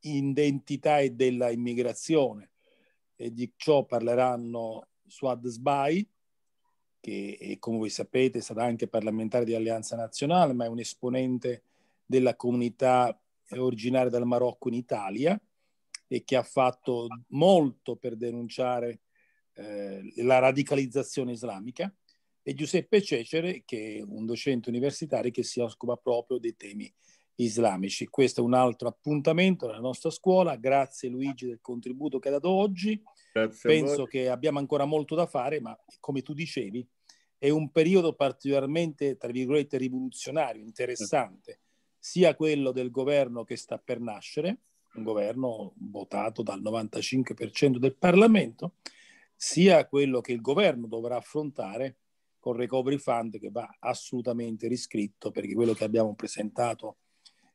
identità e della immigrazione. E di ciò parleranno Suad Sbai, che come voi sapete è stata anche parlamentare di Alleanza Nazionale, ma è un esponente della comunità eh, originaria dal Marocco in Italia e che ha fatto molto per denunciare eh, la radicalizzazione islamica, e Giuseppe Cecere, che è un docente universitario che si occupa proprio dei temi islamici. Questo è un altro appuntamento della nostra scuola. Grazie Luigi del contributo che ha dato oggi. Grazie Penso che abbiamo ancora molto da fare, ma come tu dicevi, è un periodo particolarmente, tra virgolette, rivoluzionario, interessante, sia quello del governo che sta per nascere, un governo votato dal 95% del Parlamento, sia quello che il governo dovrà affrontare con Recovery Fund che va assolutamente riscritto perché quello che abbiamo presentato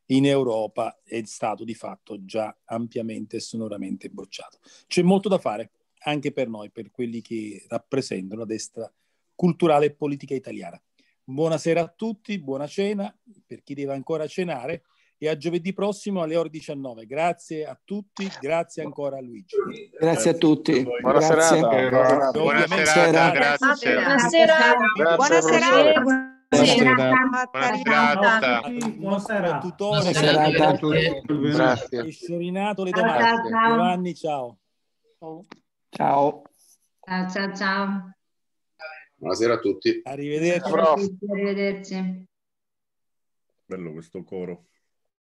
in Europa è stato di fatto già ampiamente e sonoramente bocciato. C'è molto da fare anche per noi, per quelli che rappresentano la destra culturale e politica italiana. Buonasera a tutti, buona cena per chi deve ancora cenare e a giovedì prossimo alle ore 19. Grazie a tutti, grazie ancora a Luigi. Grazie a tutti. Buona grazie. serata. Buona serata. Grazie. Buonasera. Buonasera. Buonasera. Buonasera. Tutore. Buonasera a tutti. Grazie. E Sciorinato le domande. Giovanni, ciao. Ciao. Ciao ciao ciao. Buonasera a tutti. Arrivederci. Arrivederci. Bello questo coro.